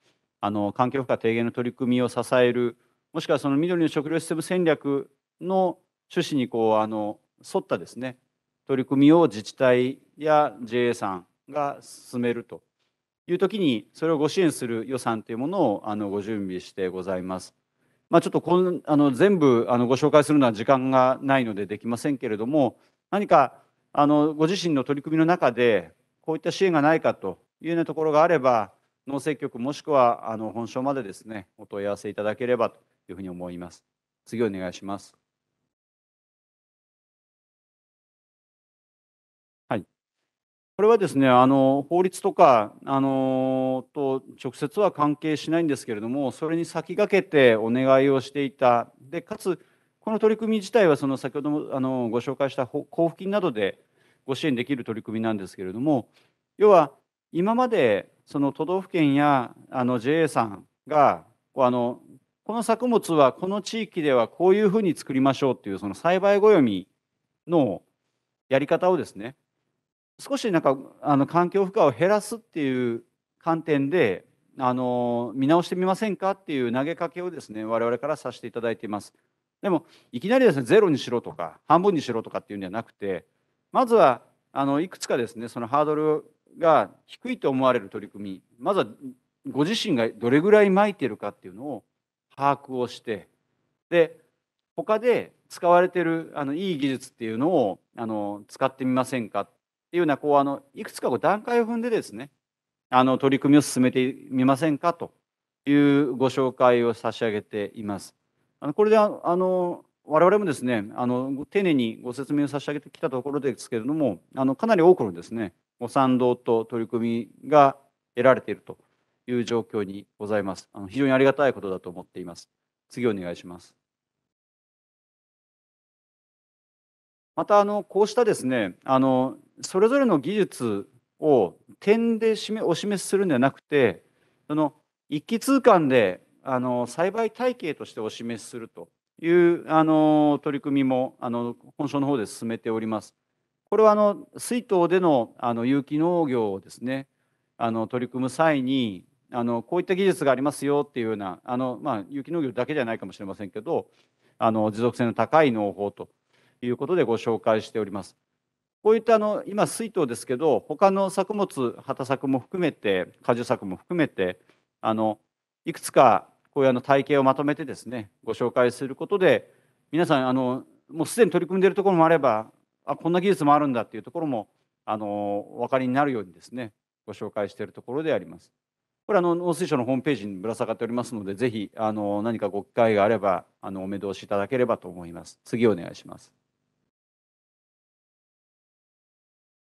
S3: あの環境負荷低減の取り組みを支えるもしくはその緑の食料システム戦略の趣旨にこうあの沿ったですね取り組みを自治体や JA さんが進めるという時にそれをご支援する予算というものをあのご準備してございます。まあ、ちょっとこあの全部あのご紹介するのは時間がないのでできませんけれども何かあのご自身の取り組みの中でこういった支援がないかというようなところがあれば農政局もしくはあの本省までですねお問い合わせいただければというふうに思います次お願いしますはいこれはですねあの法律とかあのと直接は関係しないんですけれどもそれに先駆けてお願いをしていたでかつこの取り組み自体はその先ほどもあのご紹介した交付金などでご支援できる取り組みなんですけれども要は今までその都道府県やあの JA さんがあのこの作物はこの地域ではこういうふうに作りましょうっていうその栽培暦のやり方をですね少しなんかあの環境負荷を減らすっていう観点であの見直してみませんかっていう投げかけをですね我々からさせていただいています。でもいきなりですねゼロにしろとか半分にしろとかっていうんじゃなくてまずはあのいくつかですねそのハードルが低いと思われる取り組みまずはご自身がどれぐらいまいてるかっていうのを把握をしてで他で使われてるあのいい技術っていうのをあの使ってみませんかっていうようなこうあのいくつかこう段階を踏んでですねあの取り組みを進めてみませんかというご紹介を差し上げています。あのこれであの我々もですねあの丁寧にご説明を差し上げてきたところですけれどもあのかなり多くのですねご賛同と取り組みが得られているという状況にございますあの非常にありがたいことだと思っています次お願いしますまたあのこうしたですねあのそれぞれの技術を点でお示しするんではなくてその一気通貫であの栽培体系としてお示しするというあの取り組みもあの本省の方で進めております。これはあの水筒でのあの有機農業をですねあの取り組む際にあのこういった技術がありますよっていうようなあの、まあ、有機農業だけじゃないかもしれませんけどあの持続性の高い農法ということでご紹介しております。こういったあの今水筒ですけど他の作物畑作も含めて果樹作も含めてあのいくつかこういうあの体系をまとめてですねご紹介することで皆さんあのもうすでに取り組んでいるところもあればあこんな技術もあるんだっていうところもあのお分かりになるようにですねご紹介しているところであります。これあの農水省のホームページにぶら下がっておりますのでぜひあの何かご機会があればあのお目通しいただければと思います。次お願いします。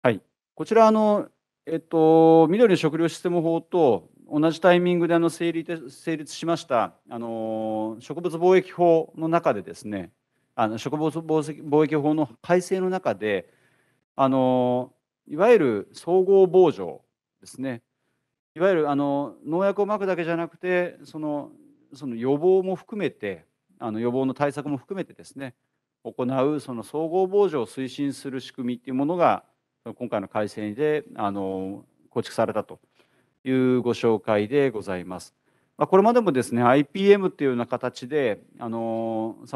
S3: はい、こちらあのえっと緑の食料システム法と同じタイミングであの成立成立しましたあの植物貿易法の中でですねあの植物貿易法の改正の中であのいわゆる総合防除ですねいわゆるあの農薬をまくだけじゃなくてそのその予防も含めてあの予防の対策も含めてですね行うその総合防除を推進する仕組みっていうものが今回の改正であの構築されたというご紹介でございます。まあ、これまでもですね IPM っていうような形でさ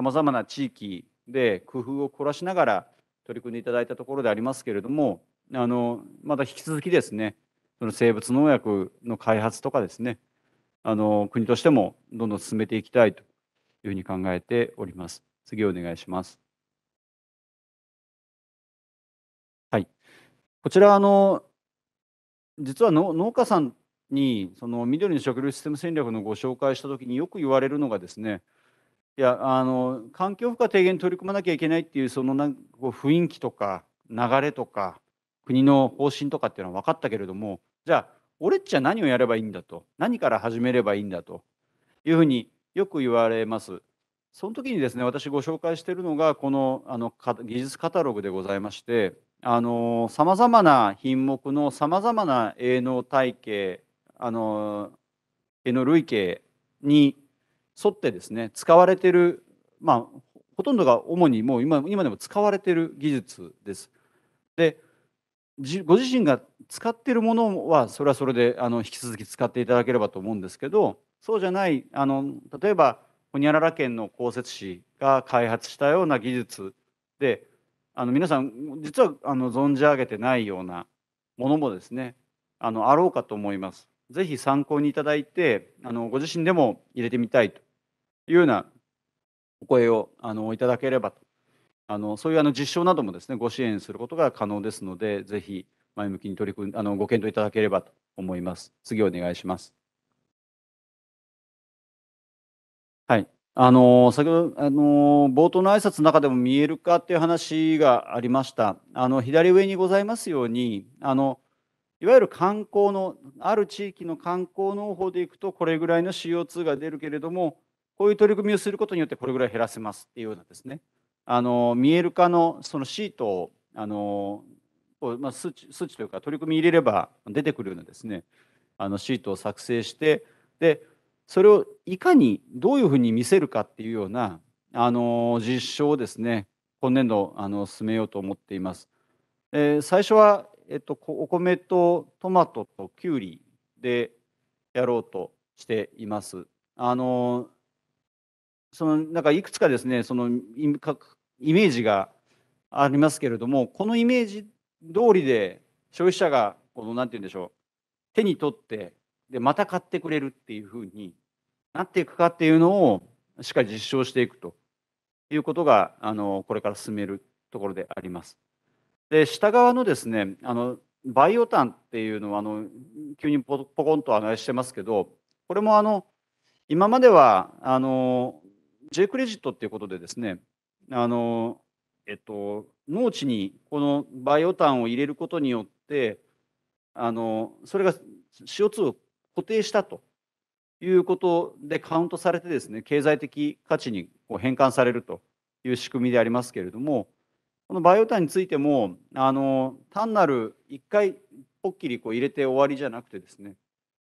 S3: まざまな地域で工夫を凝らしながら取り組んでいただいたところでありますけれどもあのまだ引き続きですねその生物農薬の開発とかですねあの国としてもどんどん進めていきたいというふうに考えております。次お願いします。はい、こちらあの実は農家さんにその緑の食料システム戦略のご紹介した時によく言われるのがですねいやあの環境負荷低減に取り組まなきゃいけないっていうそのなんかこう雰囲気とか流れとか国の方針とかっていうのは分かったけれどもじゃあ俺っちゃ何をやればいいんだと何から始めればいいんだというふうによく言われます。その時にですね私ご紹介しているのがこのあの技術カタログでございましてあのさまざまな品目のさまざまな営農体系あの営農類型に沿ってですね使われてるまあほとんどが主にもう今今でも使われてる技術です。でご自身が使ってるものはそれはそれであの引き続き使っていただければと思うんですけどそうじゃないあの例えばホニャララ県の公設市が開発したような技術であの皆さん実はあの存じ上げてないようなものもですねあのあろうかと思います。ぜひ参考にいただいてあのご自身でも入れてみたいというようなお声をあのいただければとあのそういうあの実証などもですねご支援することが可能ですのでぜひ前向きに取り組んあのご検討いただければと思います。次お願いします。はい、あの先ほど、あの冒頭の挨拶の中でも見える化っていう話がありました。あの左上にございますようにあのいわゆる観光のある地域の観光農法でいくとこれぐらいの CO2 が出るけれどもこういう取り組みをすることによってこれぐらい減らせますっていうようなですねあの見える化のそのシートをあのまあ、数値数値というか取り組み入れれば出てくるようなですねあのシートを作成してでそれをいかにどういうふうに見せるかっていうようなあの実証をですね今年度あの進めようと思っています。えー、最初は、えっと、お米とトマトときゅうりでやろうとしています。あのそのなんかいくつかですねそのイメージがありますけれどもこのイメージ通りで消費者がこの何て言うんでしょう手に取ってで、また買ってくれるっていうふうになっていくかっていうのをしっかり実証していくということが、あの、これから進めるところであります。で、下側のですね、あの、バイオタンっていうのは、あの、急にポコンとあのしてますけど、これもあの、今までは、あの、J クレジットっていうことでですね、あの、えっと、農地にこのバイオタンを入れることによって、あの、それが CO2 を固定したということでカウントされてですね経済的価値にこう変換されるという仕組みでありますけれどもこのバイオタンについてもあの単なる1回ぽっきりこう入れて終わりじゃなくてですね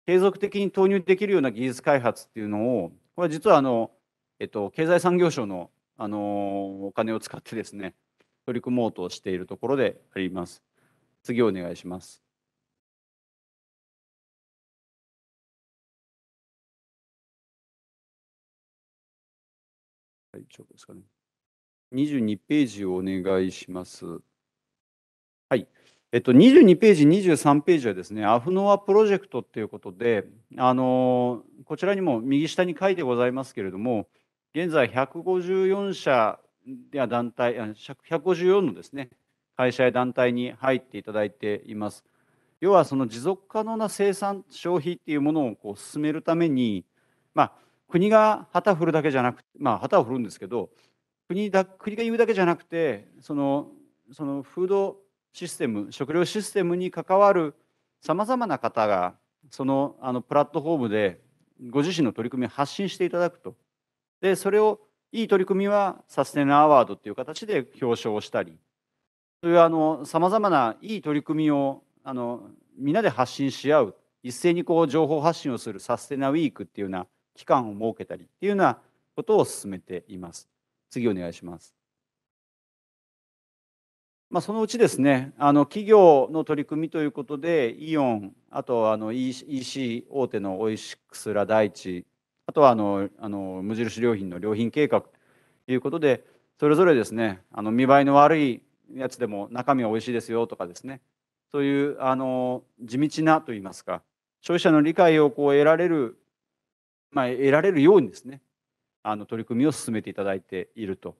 S3: 継続的に投入できるような技術開発っていうのをこれは実はあの、えっと、経済産業省のあのお金を使ってですね
S1: 取り組もうとしているところであります。次お願いします。大丈夫ですかね。22ページをお
S3: 願いします。はい。えっと、22ページ、23ページはですね、アフノアプロジェクトっていうことで、あのこちらにも右下に書いてございますけれども、現在154社や団体、154のですね、会社や団体に入っていただいています。要はその持続可能な生産、消費っていうものをこう進めるために、まあ、国が旗振るだけじゃなくて、まあ、旗を振るんですけど国だ国が言うだけじゃなくてそのそのフードシステム食料システムに関わるさまざまな方がそのあのプラットフォームでご自身の取り組みを発信していただくとでそれをいい取り組みはサステナアワードっていう形で表彰をしたりそういうさまざまないい取り組みをあのみんなで発信し合う一斉にこう情報発信をするサステナウィークっていうような期間を設けたりっていうようなことを進めています。次お願いします。まあ、そのうちですねあの企業の取り組みということでイオンあとあの EC 大手のオイシックスら第一あとはあのあの無印良品の良品計画ということでそれぞれですねあの見栄えの悪いやつでも中身は美味しいですよとかですねそういうあの地道なといいますか消費者の理解をこう得られるまあ、得られるようにですねあの取り組みを進めていただいていると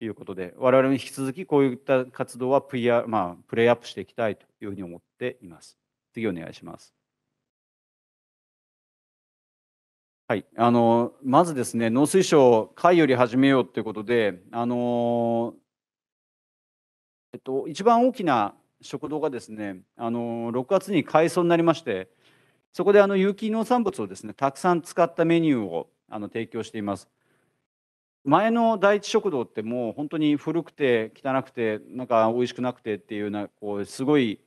S3: いうことで我々も引き続きこういった活動はプリア、まあ、プレイアップしていきたいというふうに思っています。次お願いします。はい、あのまずですね農水省会より始めようということであの、えっと、一番大きな食堂がですねあの6月に改装になりましてそこであの有機農産物をですねたくさん使ったメニューをあの提供しています。前の第一食堂ってもう本当に古くて汚くてなんか美味しくなくてっていうなこうすごい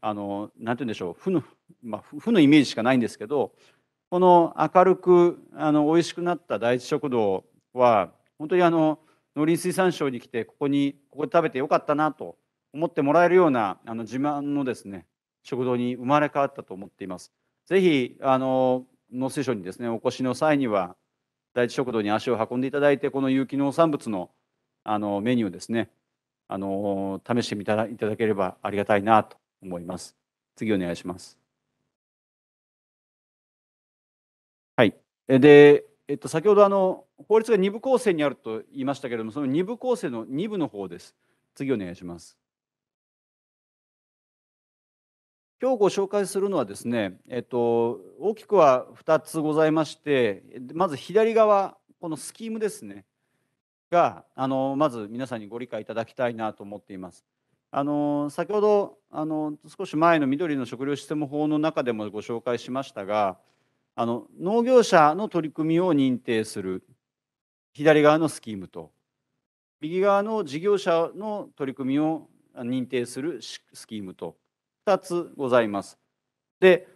S3: あのなて言うんでしょう負の,、まあ、負のイメージしかないんですけどこの明るくあの美味しくなった第一食堂は本当にあの農林水産省に来てここにここで食べてよかったなと思ってもらえるようなあの自慢のですね食堂に生まれ変わったと思っています。ぜひ、あの、農水省にですね、お越しの際には、第一食堂に足を運んでいただいて、この有機農産物のあのメニューですね、あの試してみたらいただければありがたいなと思います。次お願いします。はい。で、えっと、先ほどあの法律が2部構成にあると言いましたけれども、その2部構成の2部の方です。次お願いします。今日ご紹介するのはですね、えっと、大きくは2つございまして、まず左側、このスキームですね、があのまず皆さんにご理解いただきたいなと思っています。あの先ほどあの少し前の緑の食料システム法の中でもご紹介しましたがあの農業者の取り組みを認定する左側のスキームと右側の事業者の取り組みを認定するスキームと2つございます。で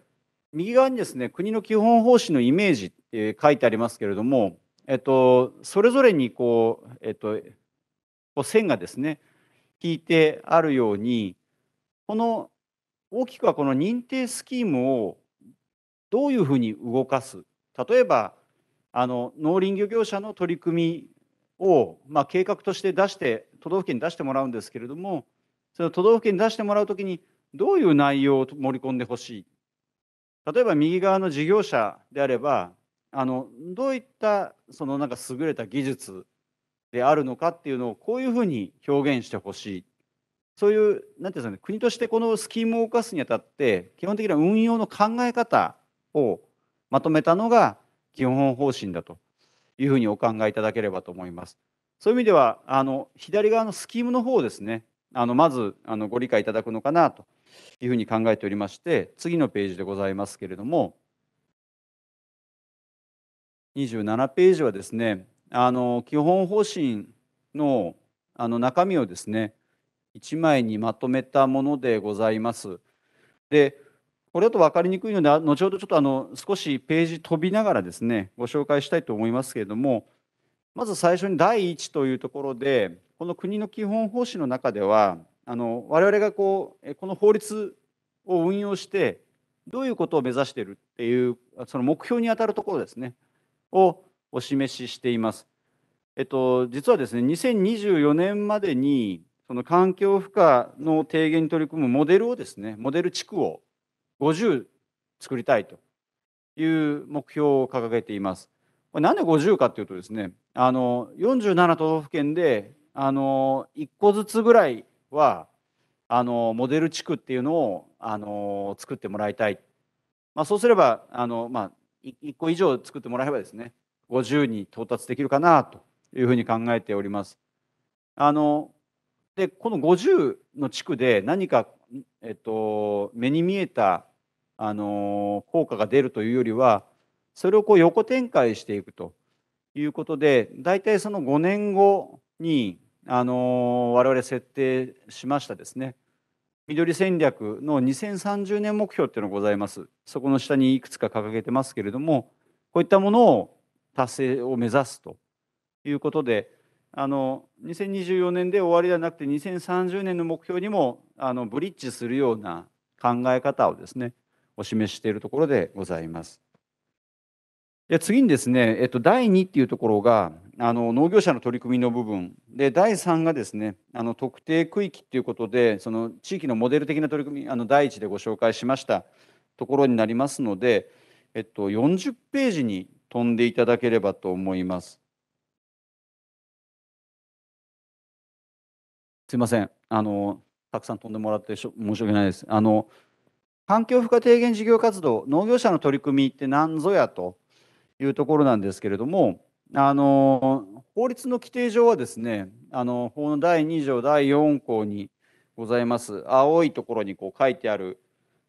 S3: 右側にですね国の基本方針のイメージって書いてありますけれども、えっと、それぞれにこう、えっと、こう線がですね引いてあるようにこの大きくはこの認定スキームをどういうふうに動かす例えばあの農林漁業者の取り組みを、まあ、計画として出して都道府県に出してもらうんですけれどもその都道府県に出してもらうときにどういう内容を盛り込んでほしい例えば右側の事業者であればあのどういったそのなんか優れた技術であるのかっていうのをこういうふうに表現してほしいそういうなんていうんですかね国としてこのスキームを動かすにあたって基本的な運用の考え方をまとめたのが基本方針だというふうにお考えいただければと思います。そういう意味ではあの左側のスキームの方をですねあのまずあのご理解いただくのかなというふうに考えておりまして次のページでございますけれども27ページはですねあの基本方針のあの中身をですね1枚にまとめたものでございます。でこれだと分かりにくいので後ほどちょっとあの少しページ飛びながらですねご紹介したいと思いますけれどもまず最初に第1というところでこの国の基本方針の中ではあの我々がこうこの法律を運用してどういうことを目指しているっていうその目標にあたるところですねをお示ししています。えっと、実はですね2024年までにその環境負荷の低減に取り組むモデルをですねモデル地区を50作りたいという目標を掲げています。これなんで50かというとですねあの47都道府県であの1個ずつぐらいはあのモデル地区っていうのをあの作ってもらいたい、まあ、そうすればあの、まあ、1個以上作ってもらえばですね50に到達できるかなというふうに考えております。あのでこの50の地区で何か、えっと、目に見えたあの効果が出るというよりはそれをこう横展開していくということで大体その5年後にあの我々設定しましたですね緑戦略の2030年目標っていうのがございますそこの下にいくつか掲げてますけれどもこういったものを達成を目指すということであの2024年で終わりではなくて2030年の目標にもあのブリッジするような考え方をですねお示ししているところでございます。で次にですね、えっと、第2っていうところがあの農業者の取り組みの部分で第3がですねあの特定区域ということでその地域のモデル的な取り組みあの第一でご紹介しましたところになりますので、えっと、40ページに飛んでいただければと思います。すいませんあのたくさん飛んでもらってし申し訳ないです。あの環境負荷低減事業活動農業者の取り組みって何ぞやというところなんですけれどもあの法律の規定上はですねあの法の第2条第4項にございます青いところにこう書いてある、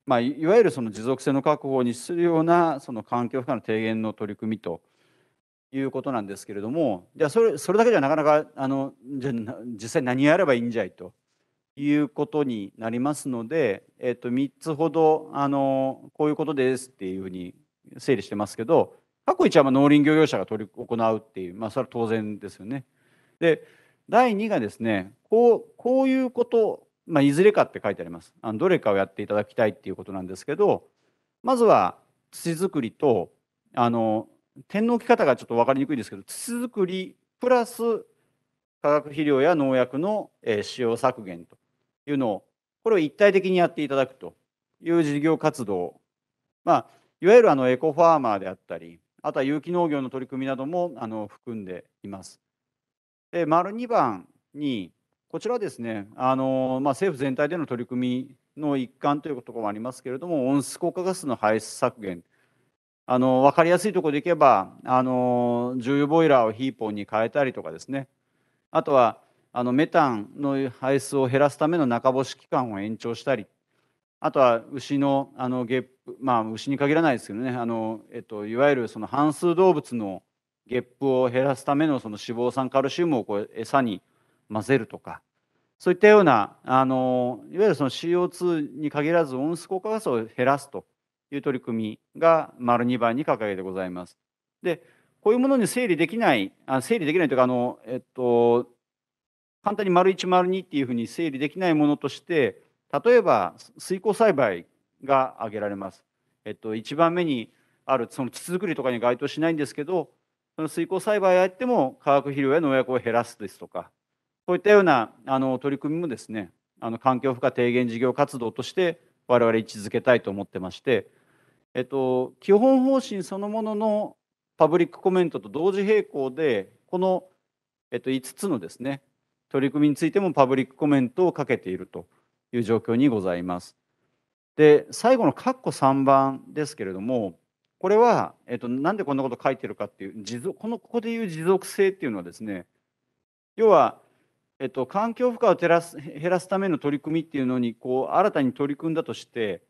S3: まあ、いわゆるその持続性の確保にするようなその環境負荷の低減の取り組みということなんですけれどもじゃそれそれだけじゃなかなかあのじゃ実際何やればいいんじゃいということになりますので、えっと、3つほどあのこういうことですっていうふうに整理してますけど過去一はま農林漁業者が取り行うっていう、まあ、それは当然ですよね。で第2がですねこうこういうこと、まあ、いずれかって書いてありますあのどれかをやっていただきたいっていうことなんですけどまずは土作りとあの天皇置き方がちょっと分かりにくいんですけど土作りプラス化学肥料や農薬の、え使用削減というのをこれを一体的にやっていただくという事業活動まあいわゆるあのエコファーマーであったりあとは有機農業の取り組みなどもあの含んでいます。で丸2番にこちらはですねあの、まあ、政府全体での取り組みの一環ということもありますけれども温室効果ガスの排出削減あの分かりやすいところでいけばあの重油ボイラーをヒーポンに変えたりとかですねあとはあのメタンの排出を減らすための中干し期間を延長したりあとは牛のあのゲッまあ、牛に限らないですけどねあの、えっと、いわゆるその半数動物のゲップを減らすためのその脂肪酸カルシウムをこう餌に混ぜるとかそういったようなあのいわゆるその CO2 に限らず温室効果ガスを減らすという取り組みが丸2番に掲げてございます。でこういうものに整理できないあ整理できないというかあの、えっと、簡単に丸1丸2っていうふうに整理できないものとして例えば水耕栽培が挙げられます。えっと、1番目にあるその土作りとかに該当しないんですけどその水耕栽培やっても化学肥料や農薬を減らすですとかこういったようなあの取り組みもですねあの環境負荷低減事業活動として我々位置づけたいと思ってまして、えっと、基本方針そのもののパブリックコメントと同時並行でこの、えっと、5つのですね取り組みについてもパブリックコメントをかけているという状況にございます。で最後の括弧3番ですけれどもこれは、えっと、なんでこんなこと書いてるかっていう持続このここでいう持続性っていうのはですね要は、えっと、環境負荷を減らす減らすための取り組みっていうのにこう新たに取り組んだとして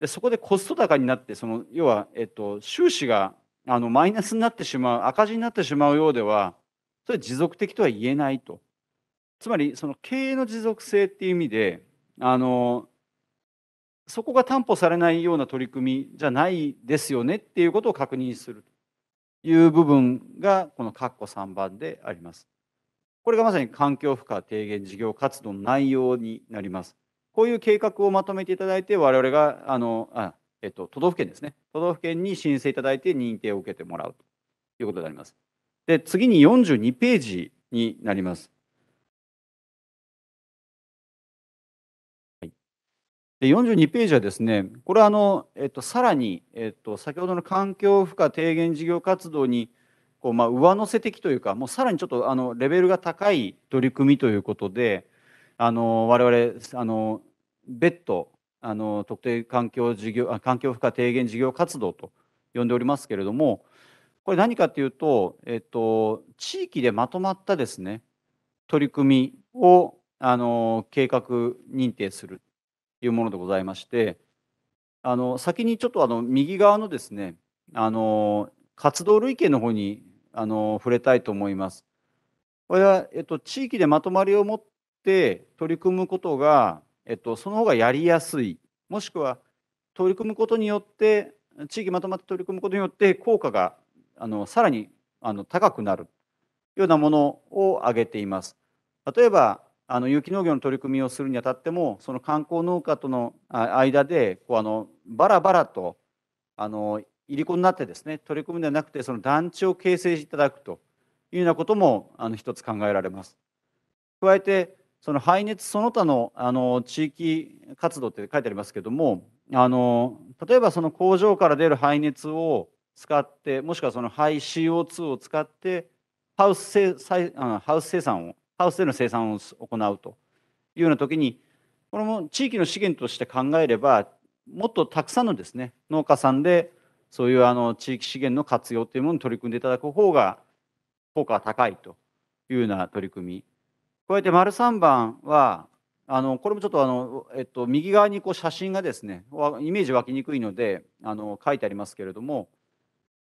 S3: でそこでコスト高になってその要は、えっと、収支があのマイナスになってしまう赤字になってしまうようではそれ持続的とは言えないと。つまりその経営の持続性っていう意味であのそこが担保されないような取り組みじゃないですよねっていうことを確認するという部分がこの括弧3番であります。これがまさに環境負荷低減事業活動の内容になります。こういう計画をまとめていただいて、我々が、あの、あえっと、都道府県ですね。都道府県に申請いただいて認定を受けてもらうということになります。で、次に42ページになります。42ページはですねこれはあの、えっと、さらに、えっと、先ほどの環境負荷低減事業活動にこう、まあ、上乗せ的というかもうさらにちょっとあのレベルが高い取り組みということであの我々あの別途あの特定環境事業環境負荷低減事業活動と呼んでおりますけれどもこれ何かというと、えっと、地域でまとまったですね取り組みをあの計画認定するいうものでございまして、あの先にちょっとあの右側のですね、あの活動類型の方にあの触れたいと思います。これは、えっと、地域でまとまりを持って取り組むことが、えっと、その方がやりやすい、もしくは取り組むことによって、地域まとまって取り組むことによって、効果があのさらにあの高くなるようなものを挙げています。例えばあの有機農業の取り組みをするにあたってもその観光農家との間でこうあのバラバラとあの入り子になってですね取り組むんではなくてその団地を形成していただくというようなこともあの一つ考えられます。加えてその排熱その他のあの地域活動って書いてありますけどもあの例えばその工場から出る排熱を使ってもしくはその排 CO2 を使ってハウス生産をハウスでの生産を行うというような時にこれも地域の資源として考えればもっとたくさんのですね農家さんでそういうあの地域資源の活用というものに取り組んでいただく方が効果が高いというような取り組みこうやって丸3番はあのこれもちょっとあの、えっと、右側にこう写真がですねイメージ湧きにくいのであの書いてありますけれども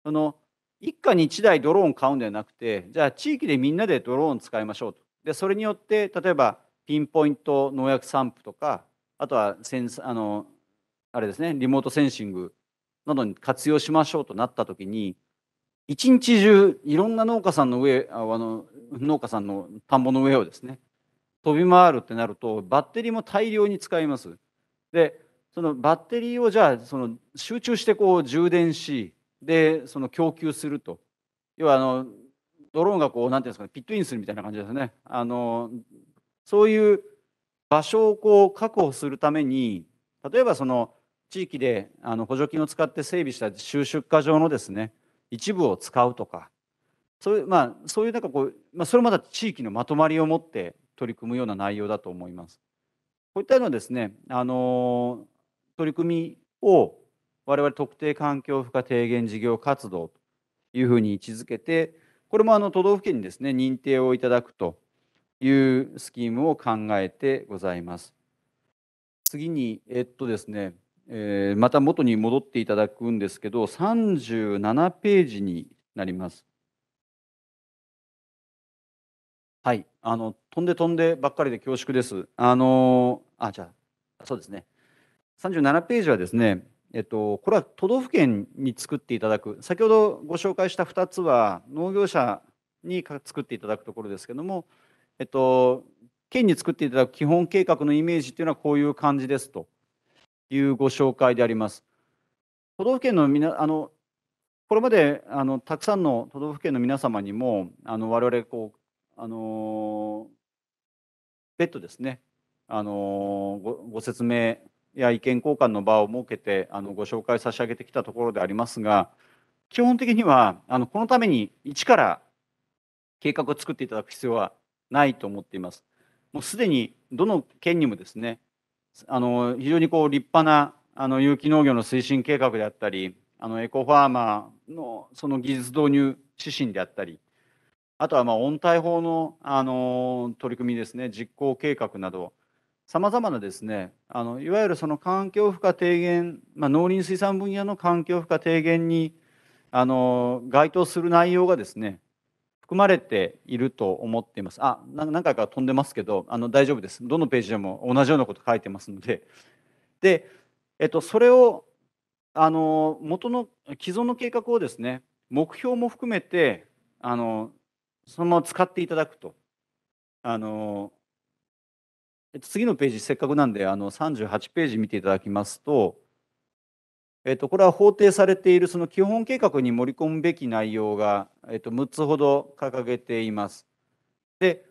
S3: その一家に1台ドローン買うんではなくてじゃあ地域でみんなでドローン使いましょうとでそれによって例えばピンポイント農薬散布とかあとはセンあのあれですねリモートセンシングなどに活用しましょうとなった時に一日中いろんな農家さんの上あの農家さんの田んぼの上をですね飛び回るってなるとバッテリーも大量に使います。でそのバッテリーをじゃあその集中してこう充電しでその供給すると要はあのドローンがこう、なんていうんですか、ね、ピットインするみたいな感じですね。あの、そういう場所をこう確保するために、例えばその地域であの補助金を使って整備した収出荷場のですね、一部を使うとか、そういう、まあ、そういうなんかこう、まあ、それもまだ地域のまとまりを持って取り組むような内容だと思います。こういったようなですね、あの取り組みを我々特定環境負荷低減事業活動というふうに位置づけて、これもあの都道府県にですね認定をいただくというスキームを考えてございます。次に、えっとですね、えー、また元に戻っていただくんですけど、37ページになります。はい、あの飛んで飛んでばっかりで恐縮です。あのあじゃあそうですね。37ページはですね、えっと、これは都道府県に作っていただく、先ほどご紹介した2つは農業者に作っていただくところですけども、えっと、県に作っていただく基本計画のイメージというのはこういう感じですというご紹介であります。都道府県の皆あのこれまであのたくさんの都道府県の皆様にもあの我々こうあの別途ですねあのごご説明や意見交換の場を設けてあのご紹介差し上げてきたところでありますが基本的にはあのこのために一から計画を作っていただく必要はないと思っています。もうすでにどの県にもですねあの非常にこう立派なあの有機農業の推進計画であったりあのエコファーマーのその技術導入指針であったりあとはまあ温帯法のあの取り組みですね実行計画などさまざまなですねあのいわゆるその環境負荷低減、まあ、農林水産分野の環境負荷低減にあの該当する内容がですね含まれていると思っています。あ何回か飛んでますけどあの大丈夫です。どのページでも同じようなこと書いてますので。で、えっと、それをあの元の既存の計画をですね目標も含めてあのそのまま使っていただくとあのえっと、次のページ、せっかくなんで、あの38ページ見ていただきますと、えっと、これは法定されているその基本計画に盛り込むべき内容が、えっと、6つほど掲げています。で、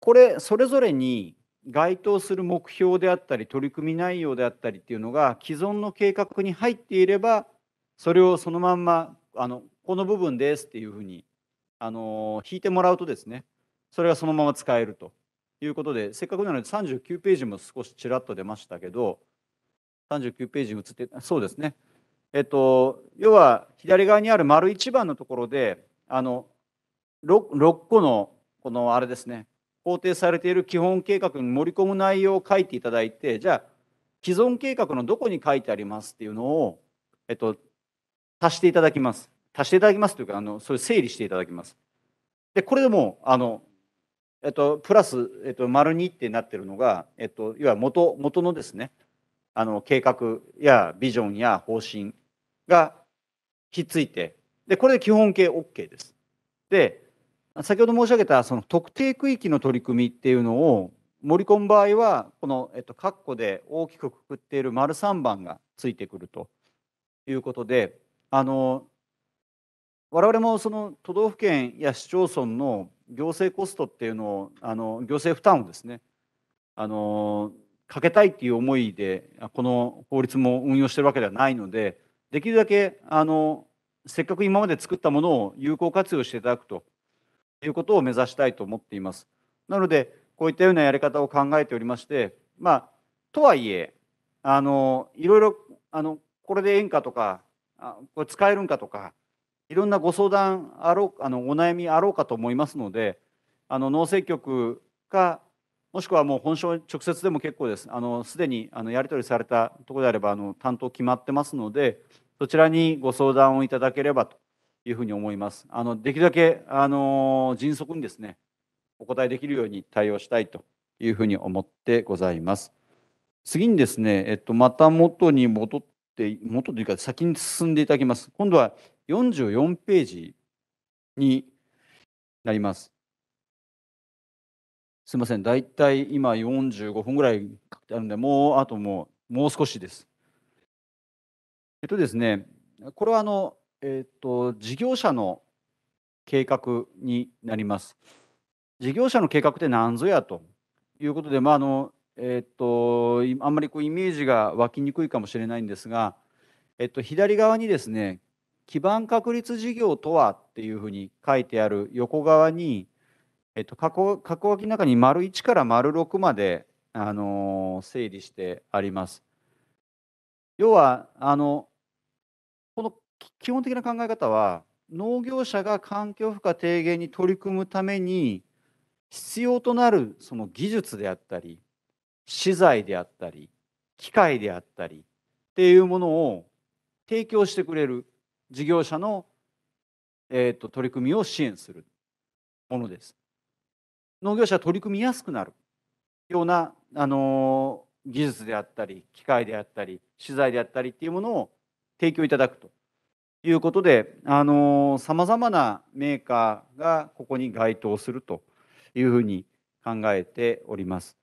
S3: これ、それぞれに該当する目標であったり、取り組み内容であったりっていうのが、既存の計画に入っていれば、それをそのまんま、あのこの部分ですっていうふうに、あの引いてもらうとですね、それがそのまま使えると。いうことで、せっかくなので39ページも少しちらっと出ましたけど、39ページに移って、そうですね。えっと、要は左側にある丸1番のところで、あの 6, 6個の、このあれですね、肯定されている基本計画に盛り込む内容を書いていただいて、じゃあ、既存計画のどこに書いてありますっていうのを、えっと、足していただきます。足していただきますというか、あのそれ整理していただきます。で、これでもあのえっと、プラス、えっと、丸2ってなってるのが、えっと、いわゆる元元のですねあの計画やビジョンや方針がひっついてでこれで基本形 OK です。で先ほど申し上げたその特定区域の取り組みっていうのを盛り込む場合はこの、えっと、括弧で大きくくくっている丸3番がついてくるということであの我々もその都道府県や市町村の行政コストっていうのをあの行政負担をですねあのかけたいっていう思いでこの法律も運用してるわけではないのでできるだけあのせっかく今まで作ったものを有効活用していただくということを目指したいと思っています。なのでこういったようなやり方を考えておりましてまあとはいえあのいろいろあのこれでええんかとかあこれ使えるんかとかいろんなご相談あろうあのお悩みあろうかと思いますのであの農政局かもしくはもう本省直接でも結構ですすでにあのやり取りされたところであればあの担当決まってますのでそちらにご相談をいただければというふうに思いますあのできるだけあの迅速にですねお答えできるように対応したいというふうに思ってございます次にですね、えっと、また元に戻って元というか先に進んでいただきます今度は44ページになります。すみません、大体今45分ぐらいあるんで、もうあともうもう少しです。えっとですね、これはあの、えっと、事業者の計画になります。事業者の計画って何ぞやということで、まああのえっと、あんまりこうイメージが湧きにくいかもしれないんですが、えっと、左側にですね基盤確立事業とはっていうふうに書いてある横側に、えっと、過去過去書きの中に丸1から丸6まで、あの整理してあります。要はあのこの基本的な考え方は農業者が環境負荷低減に取り組むために必要となるその技術であったり資材であったり機械であったりっていうものを提供してくれる事業者の、えーと、取り組みを支援するものです。農業者は取り組みやすくなるような、あの技術であったり機械であったり資材であったりっていうものを提供いただくということでさまざまなメーカーがここに該当するというふうに考えております。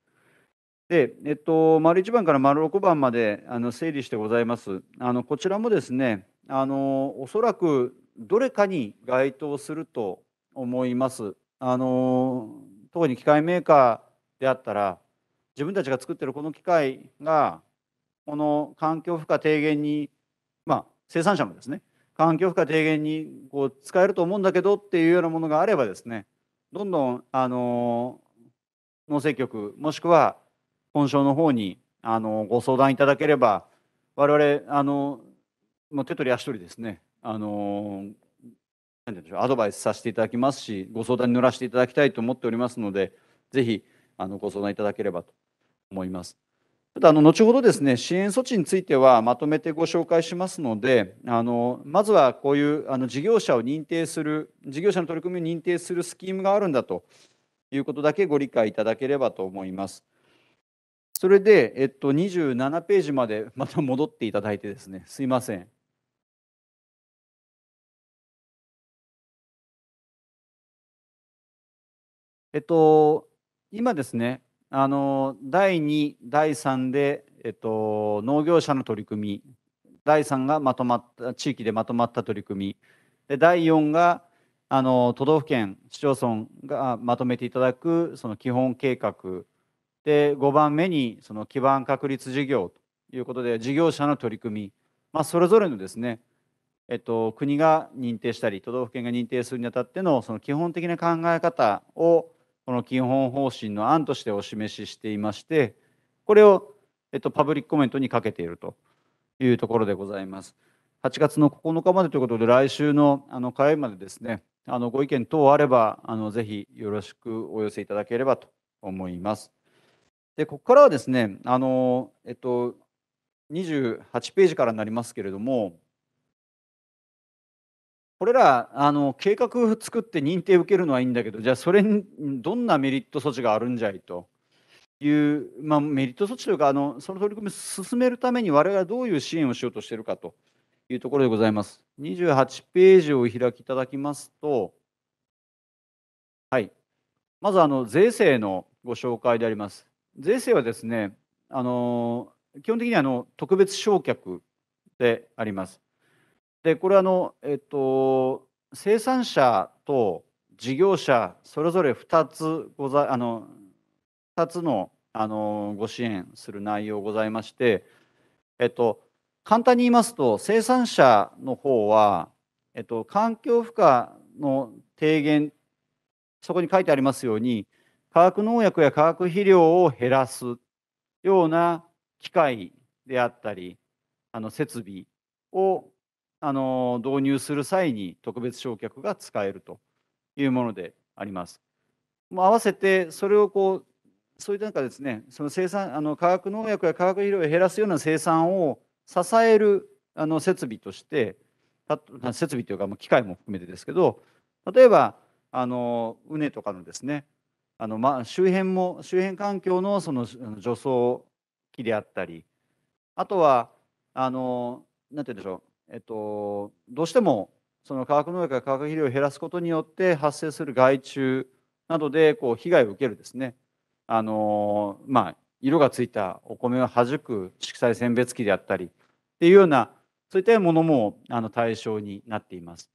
S3: で、えっと、丸1番から丸6番まであの整理してございます。あのこちらもですねあのおそらくどれかに該当すると思います。あの特に機械メーカーであったら自分たちが作ってるこの機械がこの環境負荷低減に、まあ、生産者のですね環境負荷低減にこう使えると思うんだけどっていうようなものがあればですねどんどんあの農政局もしくは本省の方にあのご相談いただければ我々あのまあ、手取り足取りですね、あのなんでしょう、アドバイスさせていただきますし、ご相談に乗らせていただきたいと思っておりますので、ぜひあのご相談いただければと思います。ただあの後ほどですね支援措置についてはまとめてご紹介しますのであのまずはこういうあの事業者を認定する事業者の取り組みを認定するスキームがあるんだということだけご理解いただければと思います。それで、えっと、27ページまでまた戻っていただいてですねすいませんえっと、今ですね、あの第2、第3で、えっと、農業者の取り組み、第3がまとまった地域でまとまった取り組み、で第4があの都道府県、市町村がまとめていただくその基本計画、で5番目にその基盤確立事業ということで、事業者の取り組み、まあ、それぞれのですね、えっと、国が認定したり、都道府県が認定するにあたってのその基本的な考え方をこの基本方針の案としてお示ししていまして、これを、えっと、パブリックコメントにかけているというところでございます。8月の9日までということで、来週のあの火曜日までですね、あのご意見等あればあの、ぜひよろしくお寄せいただければと思います。でここからはですねあの、えっと、28ページからになりますけれども、これらあの計画作って認定受けるのはいいんだけどじゃあそれにどんなメリット措置があるんじゃいという、まあ、メリット措置というかあのその取り組みを進めるために我々はどういう支援をしようとしているかというところでございます。28ページを開きいただきますと、はい、まずあの税制のご紹介であります。税制はですねあの基本的にはあの特別償却であります。でこれはの、えっと、生産者と事業者それぞれ2つござあの2つのあのご支援する内容ございまして、えっと、簡単に言いますと生産者の方は、えっと、環境負荷の低減そこに書いてありますように化学農薬や化学肥料を減らすような機械であったりあの設備をあの導入する際に特別償却が使えるというものであります。も合わせてそれをこうそういった中ですねその生産あの化学農薬や化学肥料を減らすような生産を支えるあの設備として設備というか機械も含めてですけど例えばあの畝とかのですねあの、ま、周辺も周辺環境のその除草機であったりあとはあのなんて言うんでしょうえっと、どうしてもその化学農薬や化学肥料を減らすことによって発生する害虫などでこう被害を受けるですねあの、まあ、色がついたお米をはじく色彩選別機であったりっていうようなそういったものもあの対象になっています。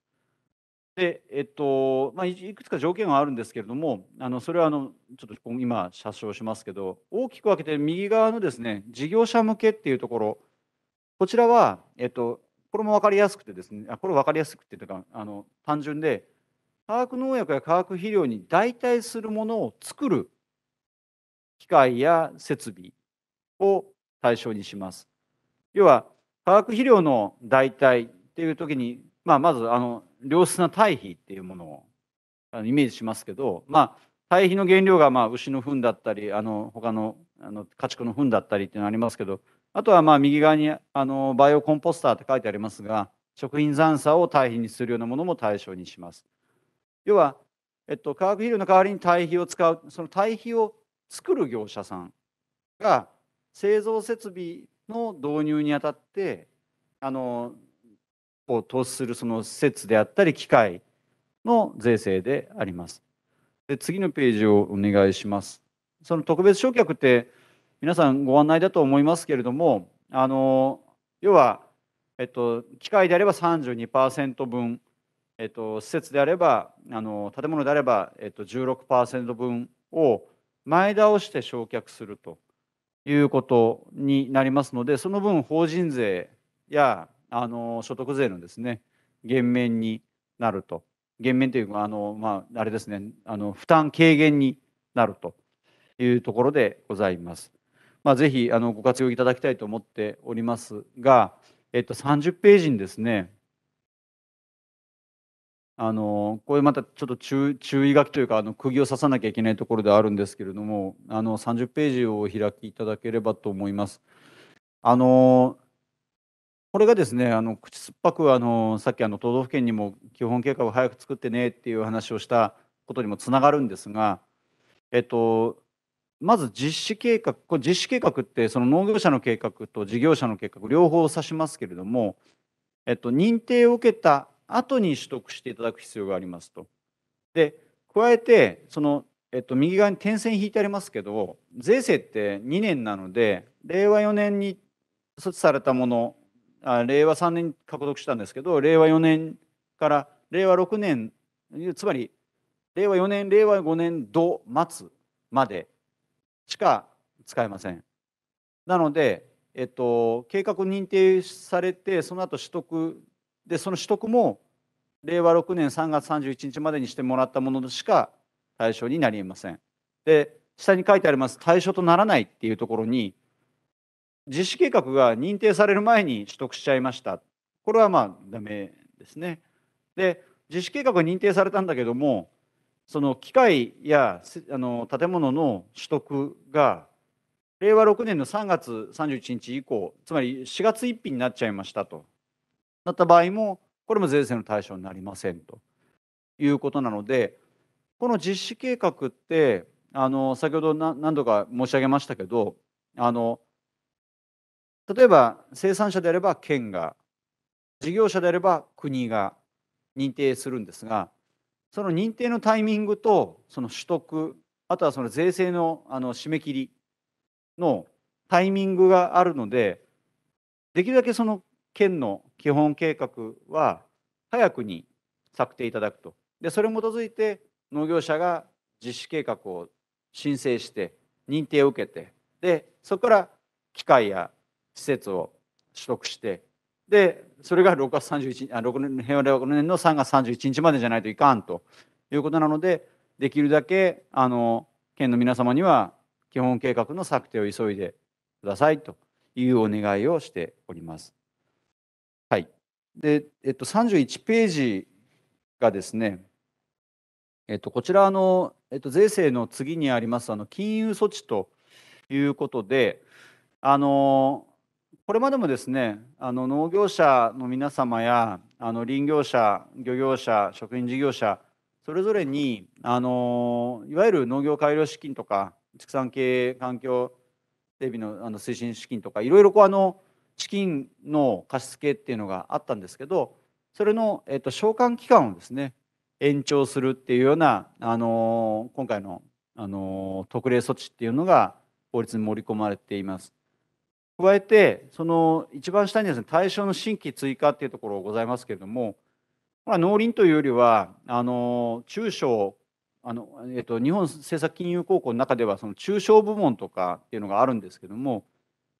S3: でえっとまあ、いくつか条件はあるんですけれどもあのそれはあのちょっと今写真しますけど大きく分けて右側のですね事業者向けっていうところこちらは、えっと、これも分かりやすくてですねこれ分かりやすくてというかあの単純で化学農薬や化学肥料に代替するものを作る機械や設備を対象にします。要は化学肥料の代替っていう時に、まあ、まずあの良質な堆肥っていうものをあのイメージしますけど、まあ、堆肥の原料がまあ牛の糞だったりあの他のあの家畜の糞だったりっていうのありますけどあとはまあ右側にあのバイオコンポスターって書いてありますが、食品残渣を堆肥にするようなものも対象にします。要は、えっと、化学肥料の代わりに堆肥を使う、その堆肥を作る業者さんが製造設備の導入にあたって、あのを投資するその施設であったり機械の税制であります。で次のページをお願いします。その特別償却って皆さんご案内だと思いますけれどもあの要は、えっと、機械であれば32%分、えっと、施設であればあの建物であれば、えっと、16%分を前倒して焼却するということになりますのでその分法人税やあの所得税のですね減免になると減免というかあの、まあ、あれですねあの負担軽減になるというところでございます。まあ、ぜひあのご活用いただきたいと思っておりますが、えっと、30ページにですね、あのこれまたちょっと注意書きというかあの釘を刺さなきゃいけないところではあるんですけれどもあの30ページをお開きいただければと思います。あのこれがですねあの口酸っぱくあのさっきあの都道府県にも基本計画を早く作ってねっていう話をしたことにもつながるんですが、えっと、まず実施計画、これ実施計画ってその農業者の計画と事業者の計画両方を指しますけれども、えっと、認定を受けた後に取得していただく必要がありますと。で、加えて、その、えっと、右側に点線引いてありますけど、税制って2年なので、令和4年に措置されたもの、あ令和3年に獲得したんですけど、令和4年から令和6年、つまり令和4年、令和5年度末までしか使えません。なので、えっと、計画認定されて、その後取得で、その取得も令和6年3月31日までにしてもらったものしか対象になりえません。で、下に書いてあります、対象とならないっていうところに、実施計画が認定される前に取得しちゃいました。これはまあ、ダメですね。で、実施計画が認定されたんだけども、その機械やあの建物の取得が令和6年の3月31日以降つまり4月1日になっちゃいましたとなった場合もこれも税制の対象になりませんということなのでこの実施計画ってあの先ほど何度か申し上げましたけどあの例えば生産者であれば県が事業者であれば国が認定するんですがその認定のタイミングとその取得あとはその税制のあの締め切りのタイミングがあるのでできるだけその県の基本計画は早くに策定いただくとでそれに基づいて農業者が実施計画を申請して認定を受けてでそこから機械や施設を取得してでそれが6月31あ6年平和6年の3月31日までじゃないといかんということなのでできるだけあの県の皆様には基本計画の策定を急いでくださいというお願いをしております。はい、で、えっと、31ページがですね、えっと、こちらの、えっと、税制の次にありますあの金融措置ということであのこれまでもですねあの農業者の皆様やあの林業者漁業者食品事業者それぞれにあのいわゆる農業改良資金とか畜産系環境整備のあの推進資金とかいろいろこうあの資金の貸付っていうのがあったんですけどそれの、えっと、償還期間をですね延長するっていうようなあの今回のあの特例措置っていうのが法律に盛り込まれています。加えて、その一番下にですね、対象の新規追加っていうところございますけれども、まあ、農林というよりは、あの中小あの、えっと、日本政策金融高校の中では、その中小部門とかっていうのがあるんですけども、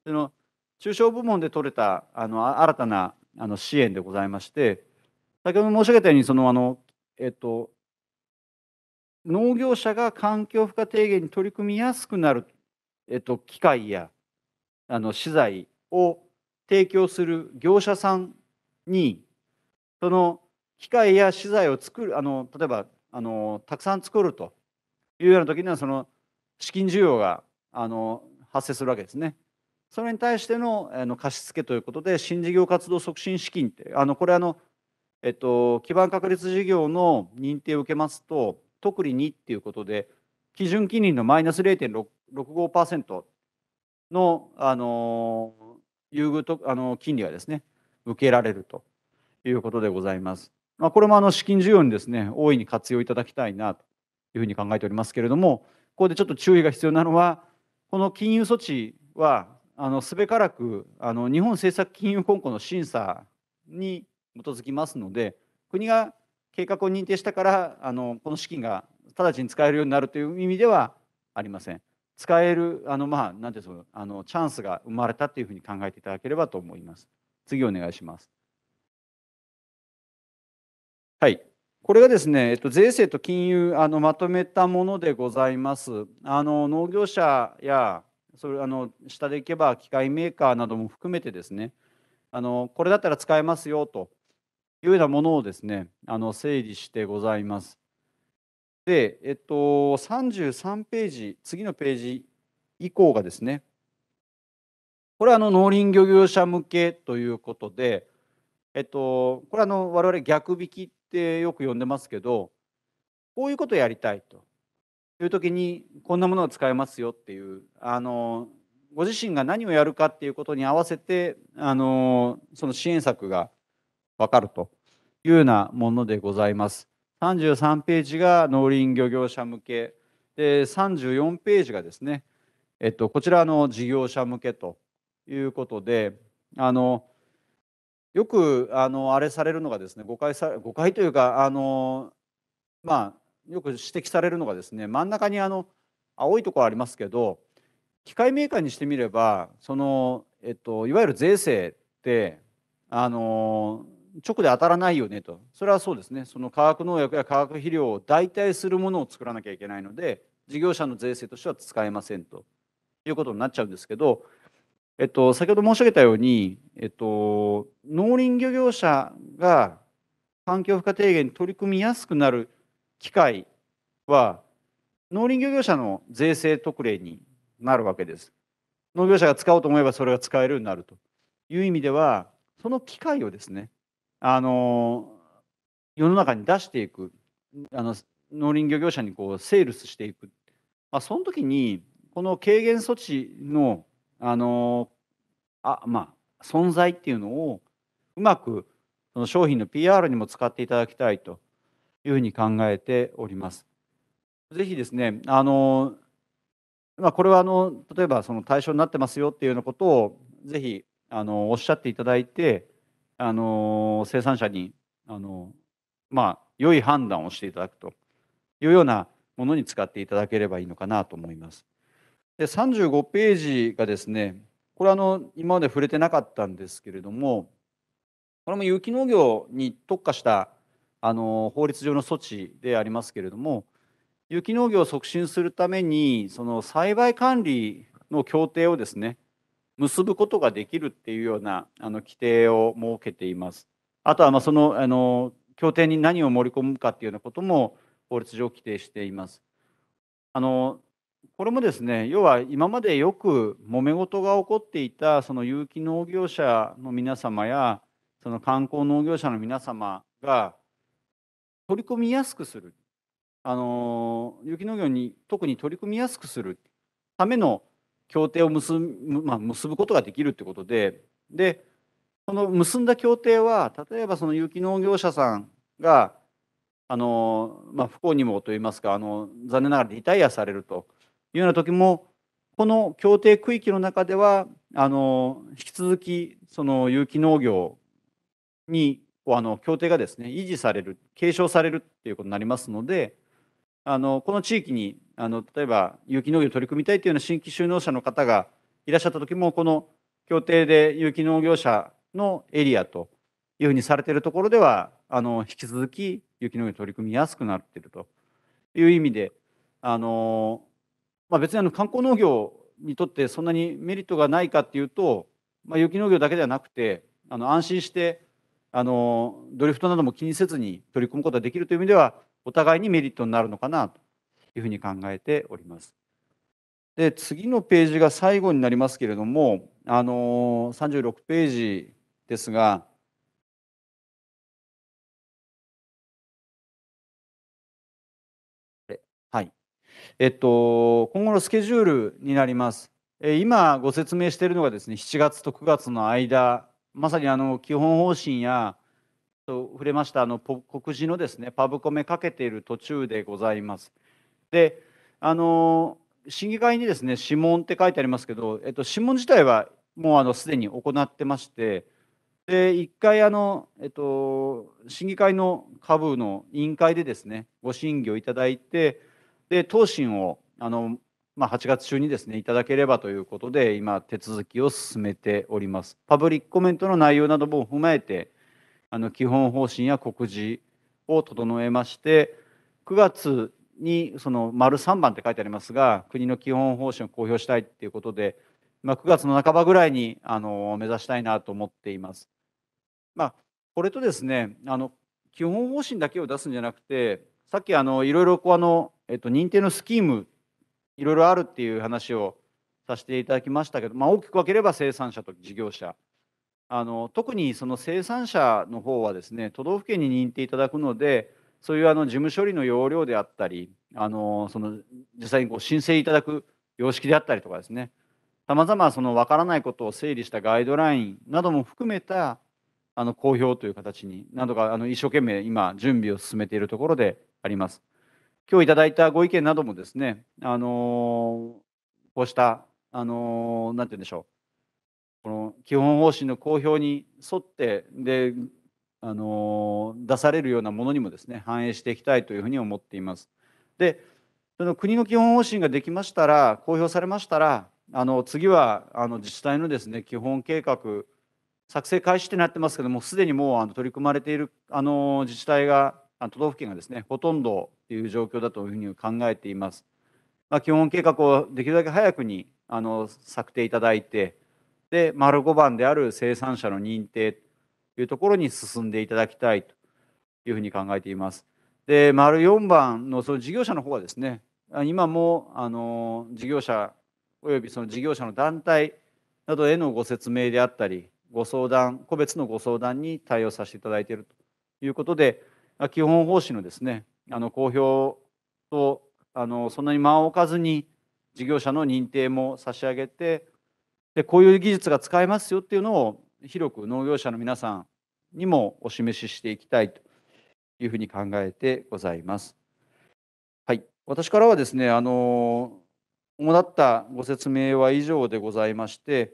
S3: その中小部門で取れたあの新たなあの支援でございまして、先ほど申し上げたように、そのあのえっと、農業者が環境負荷低減に取り組みやすくなる、えっと、機械やあの資材を提供する業者さんにその機械や資材を作るあの例えばあのたくさん作るというような時にはその資金需要があの発生するわけですね。それに対してのあの貸付ということで新事業活動促進資金ってあのこれあの、えっと、基盤確立事業の認定を受けますと特利2っていうことで基準金利のマイナス0.65%の、あの優遇とあの金利はですね受けられるということでございます。まあ、これもあの資金需要にですね大いに活用いただきたいなというふうに考えておりますけれども、ここでちょっと注意が必要なのは、この金融措置はあのすべからくあの日本政策金融公庫の審査に基づきますので、国が計画を認定したからあのこの資金が直ちに使えるようになるという意味ではありません。使えるあのまあ何ていうんですかあのチャンスが生まれたというふうに考えていただければと思います。次お願いします。はい。これがですね、えっと、税制と金融あのまとめたものでございます。あの農業者やそれあの下でいけば機械メーカーなども含めてですねあのこれだったら使えますよというようなものをですねあの整理してございます。で、えっと、33ページ、次のページ以降がですね、これはあの農林漁業者向けということで、えっと、これはあの我々逆引きってよく呼んでますけど、こういうことをやりたいという時に、こんなものを使えますよっていう、あのご自身が何をやるかっていうことに合わせて、あのその支援策が分かるというようなものでございます。33ページが農林漁業者向けで34ページがですね、えっと、こちらの事業者向けということであのよくあのあれされるのがですね誤解さ誤解というかあの、まあ、よく指摘されるのがですね真ん中にあの青いところありますけど機械メーカーにしてみればその、えっと、いわゆる税制ってあの直で当たらないよねとそれはそうですねその化学農薬や化学肥料を代替するものを作らなきゃいけないので事業者の税制としては使えませんということになっちゃうんですけど、えっと、先ほど申し上げたように、えっと、農林漁業者が環境負荷低減に取り組みやすくなる機会は農林漁業者の税制特例になるわけです。農業者が使おうと思えばそれが使えるようになるという意味ではその機会をですねあの世の中に出していくあの農林漁業者にこうセールスしていく、まあ、その時にこの軽減措置のあのあ、まあ、存在っていうのをうまくその商品の PR にも使っていただきたいというふうに考えております。ぜひですねあの、まあ、これはあの例えばその対象になってますよっていうようなことをぜひあのおっしゃっていただいてあの生産者にあの、まあ、良い判断をしていただくというようなものに使っていただければいいのかなと思います。で35ページがですねこれあの今まで触れてなかったんですけれどもこれも有機農業に特化したあの法律上の措置でありますけれども有機農業を促進するためにその栽培管理の協定をですね結ぶことができるっていうようなあの規定を設けています。あとはまあそのあの協定に何を盛り込むかっていうようなことも法律上規定しています。あのこれもですね要は今までよく揉め事が起こっていたその有機農業者の皆様やその観光農業者の皆様が取り込みやすくするあの有機農業に特に取り組みやすくするための協定を結ぶ,、まあ、結ぶことができるってことででその結んだ協定は例えばその有機農業者さんがあの、まあ、不幸にもといいますかあの残念ながらリタイアされるというような時もこの協定区域の中ではあの引き続きその有機農業にあの協定がですね維持される継承されるっていうことになりますのであのこの地域にあの例えば有機農業取り組みたいというような新規就農者の方がいらっしゃった時もこの協定で有機農業者のエリアというふうにされているところではあの引き続き有機農業取り組みやすくなっているという意味であの、まあ、別にあの観光農業にとってそんなにメリットがないかっていうと、まあ、有機農業だけではなくてあの安心してあのドリフトなども気にせずに取り組むことができるという意味ではお互いにメリットになるのかなというふうに考えております。で次のページが最後になりますけれ
S1: ども、あの36ページですが、
S3: はい。えっと、今後のスケジュールになります。え今ご説明しているのがですね、7月と9月の間、まさにあの基本方針や、と触れましたあの告示のですね、パブコメかけている途中でございます。であの審議会にですね指紋って書いてありますけど、えっと、指紋自体はもうあのすでに行ってまして、で1回あの、えっと、審議会の下部の委員会でですねご審議をいただいて、で答申をあの、まあ、8月中にですねいただければということで、今、手続きを進めております。パブリックコメントの内容なども踏まえて、あの基本方針や告示を整えまして、9月にその丸3番って書いてありますが国の基本方針を公表したいっていうことで、まあ、9月の半ばぐらいにあの目指したいなと思っています。まあ、これとですねあの基本方針だけを出すんじゃなくてさっきあのいろいろこうあの、えっと、認定のスキームいろいろあるっていう話をさせていただきましたけど、まあ、大きく分ければ生産者と事業者あの特にその生産者の方はですね都道府県に認定いただくのでそういうあの事務処理の要領であったりあのその実際にこう申請いただく様式であったりとかですねさまざまその分からないことを整理したガイドラインなども含めたあの公表という形に何度かあの一生懸命今準備を進めているところであります。今日いただいたご意見などもですね、あのこうしたあのー、て言うんでしょう、この基本方針の公表に沿って、で、あの出されるようなものにもですね反映していきたいというふうに思っています。でその国の基本方針ができましたら公表されましたらあの次はあの自治体のですね基本計画作成開始ってなってますけどもすでにもうあの取り組まれているあの自治体が都道府県がですねほとんどという状況だというふうに考えています。まあ、基本計画をできるだけ早くにあの策定いただいてで丸5番である生産者の認定というところに進んでいただきたいというふうに考えています。で、丸4番のその事業者の方はですね、今もあの事業者およびその事業者の団体などへのご説明であったり、ご相談、個別のご相談に対応させていただいているということで、基本方針のですね、あの公表とあのそんなに間を置かずに事業者の認定も差し上げてでこういう技術が使えますよっていうのを広く農業者の皆さんにもお示ししていきたいというふうに考えてございます。はい、私からはですね、あの主だったご説明は以上でございまして、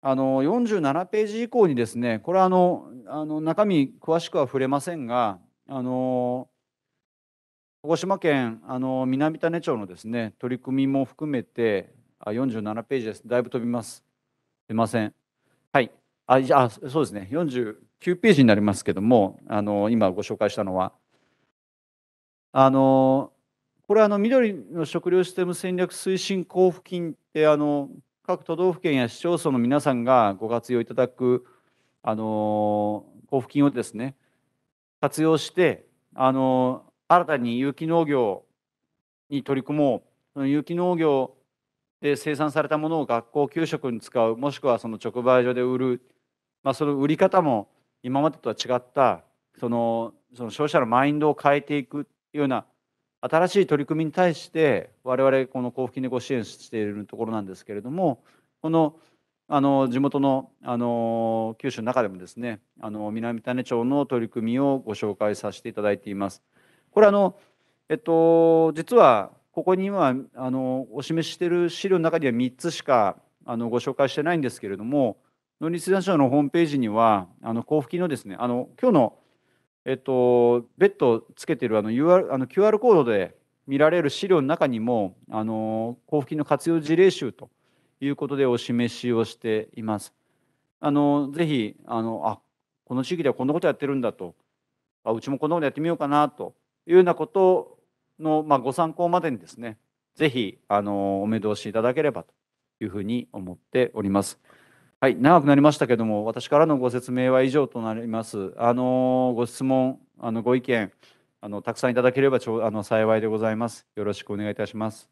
S3: あの47ページ以降にですね、これはあのあの中身詳しくは触れませんが、あの鹿児島県あの南種町のですね取り組みも含めてあ47ページです。だいぶ飛びます。出ません。あ、じゃあ、そうですね。49ページになりますけども、あの、今ご紹介したのは。あの、これはあの、緑の食料システム戦略推進交付金って、あの、各都道府県や市町村の皆さんがご活用いただく、あの、交付金をですね、活用して、あの、新たに有機農業に取り組もう。有機農業で生産されたものを学校給食に使うもしくはその直売所で売るまあ、その売り方も今までとは違ったそのその消費者のマインドを変えていくような新しい取り組みに対して我々この交付金でご支援しているところなんですけれどもこのあの地元のあの九州の中でもですねあの南種町の取り組みをご紹介させていただいています。これあのえっと実はここに今あのお示ししている資料の中には3つしかあのご紹介してないんですけれども農林水産省のホームページには、あの交付金のですね、あの今日の、えっと、別途つけてるあの UR あの QR コードで見られる資料の中にも、あの交付金の活用事例集ということでお示しをしています。あのぜひあのあ、この地域ではこんなことやってるんだと、あうちもこんなことやってみようかなというようなことの、まあ、ご参考までにですね、ぜひあのお目通しいただければというふうに思っております。はい、長くなりましたけども、私からのご説明は以上となります。あのご質問、あのご意見、あのたくさんいただければあの幸いでございます。よろしくお願いいたします。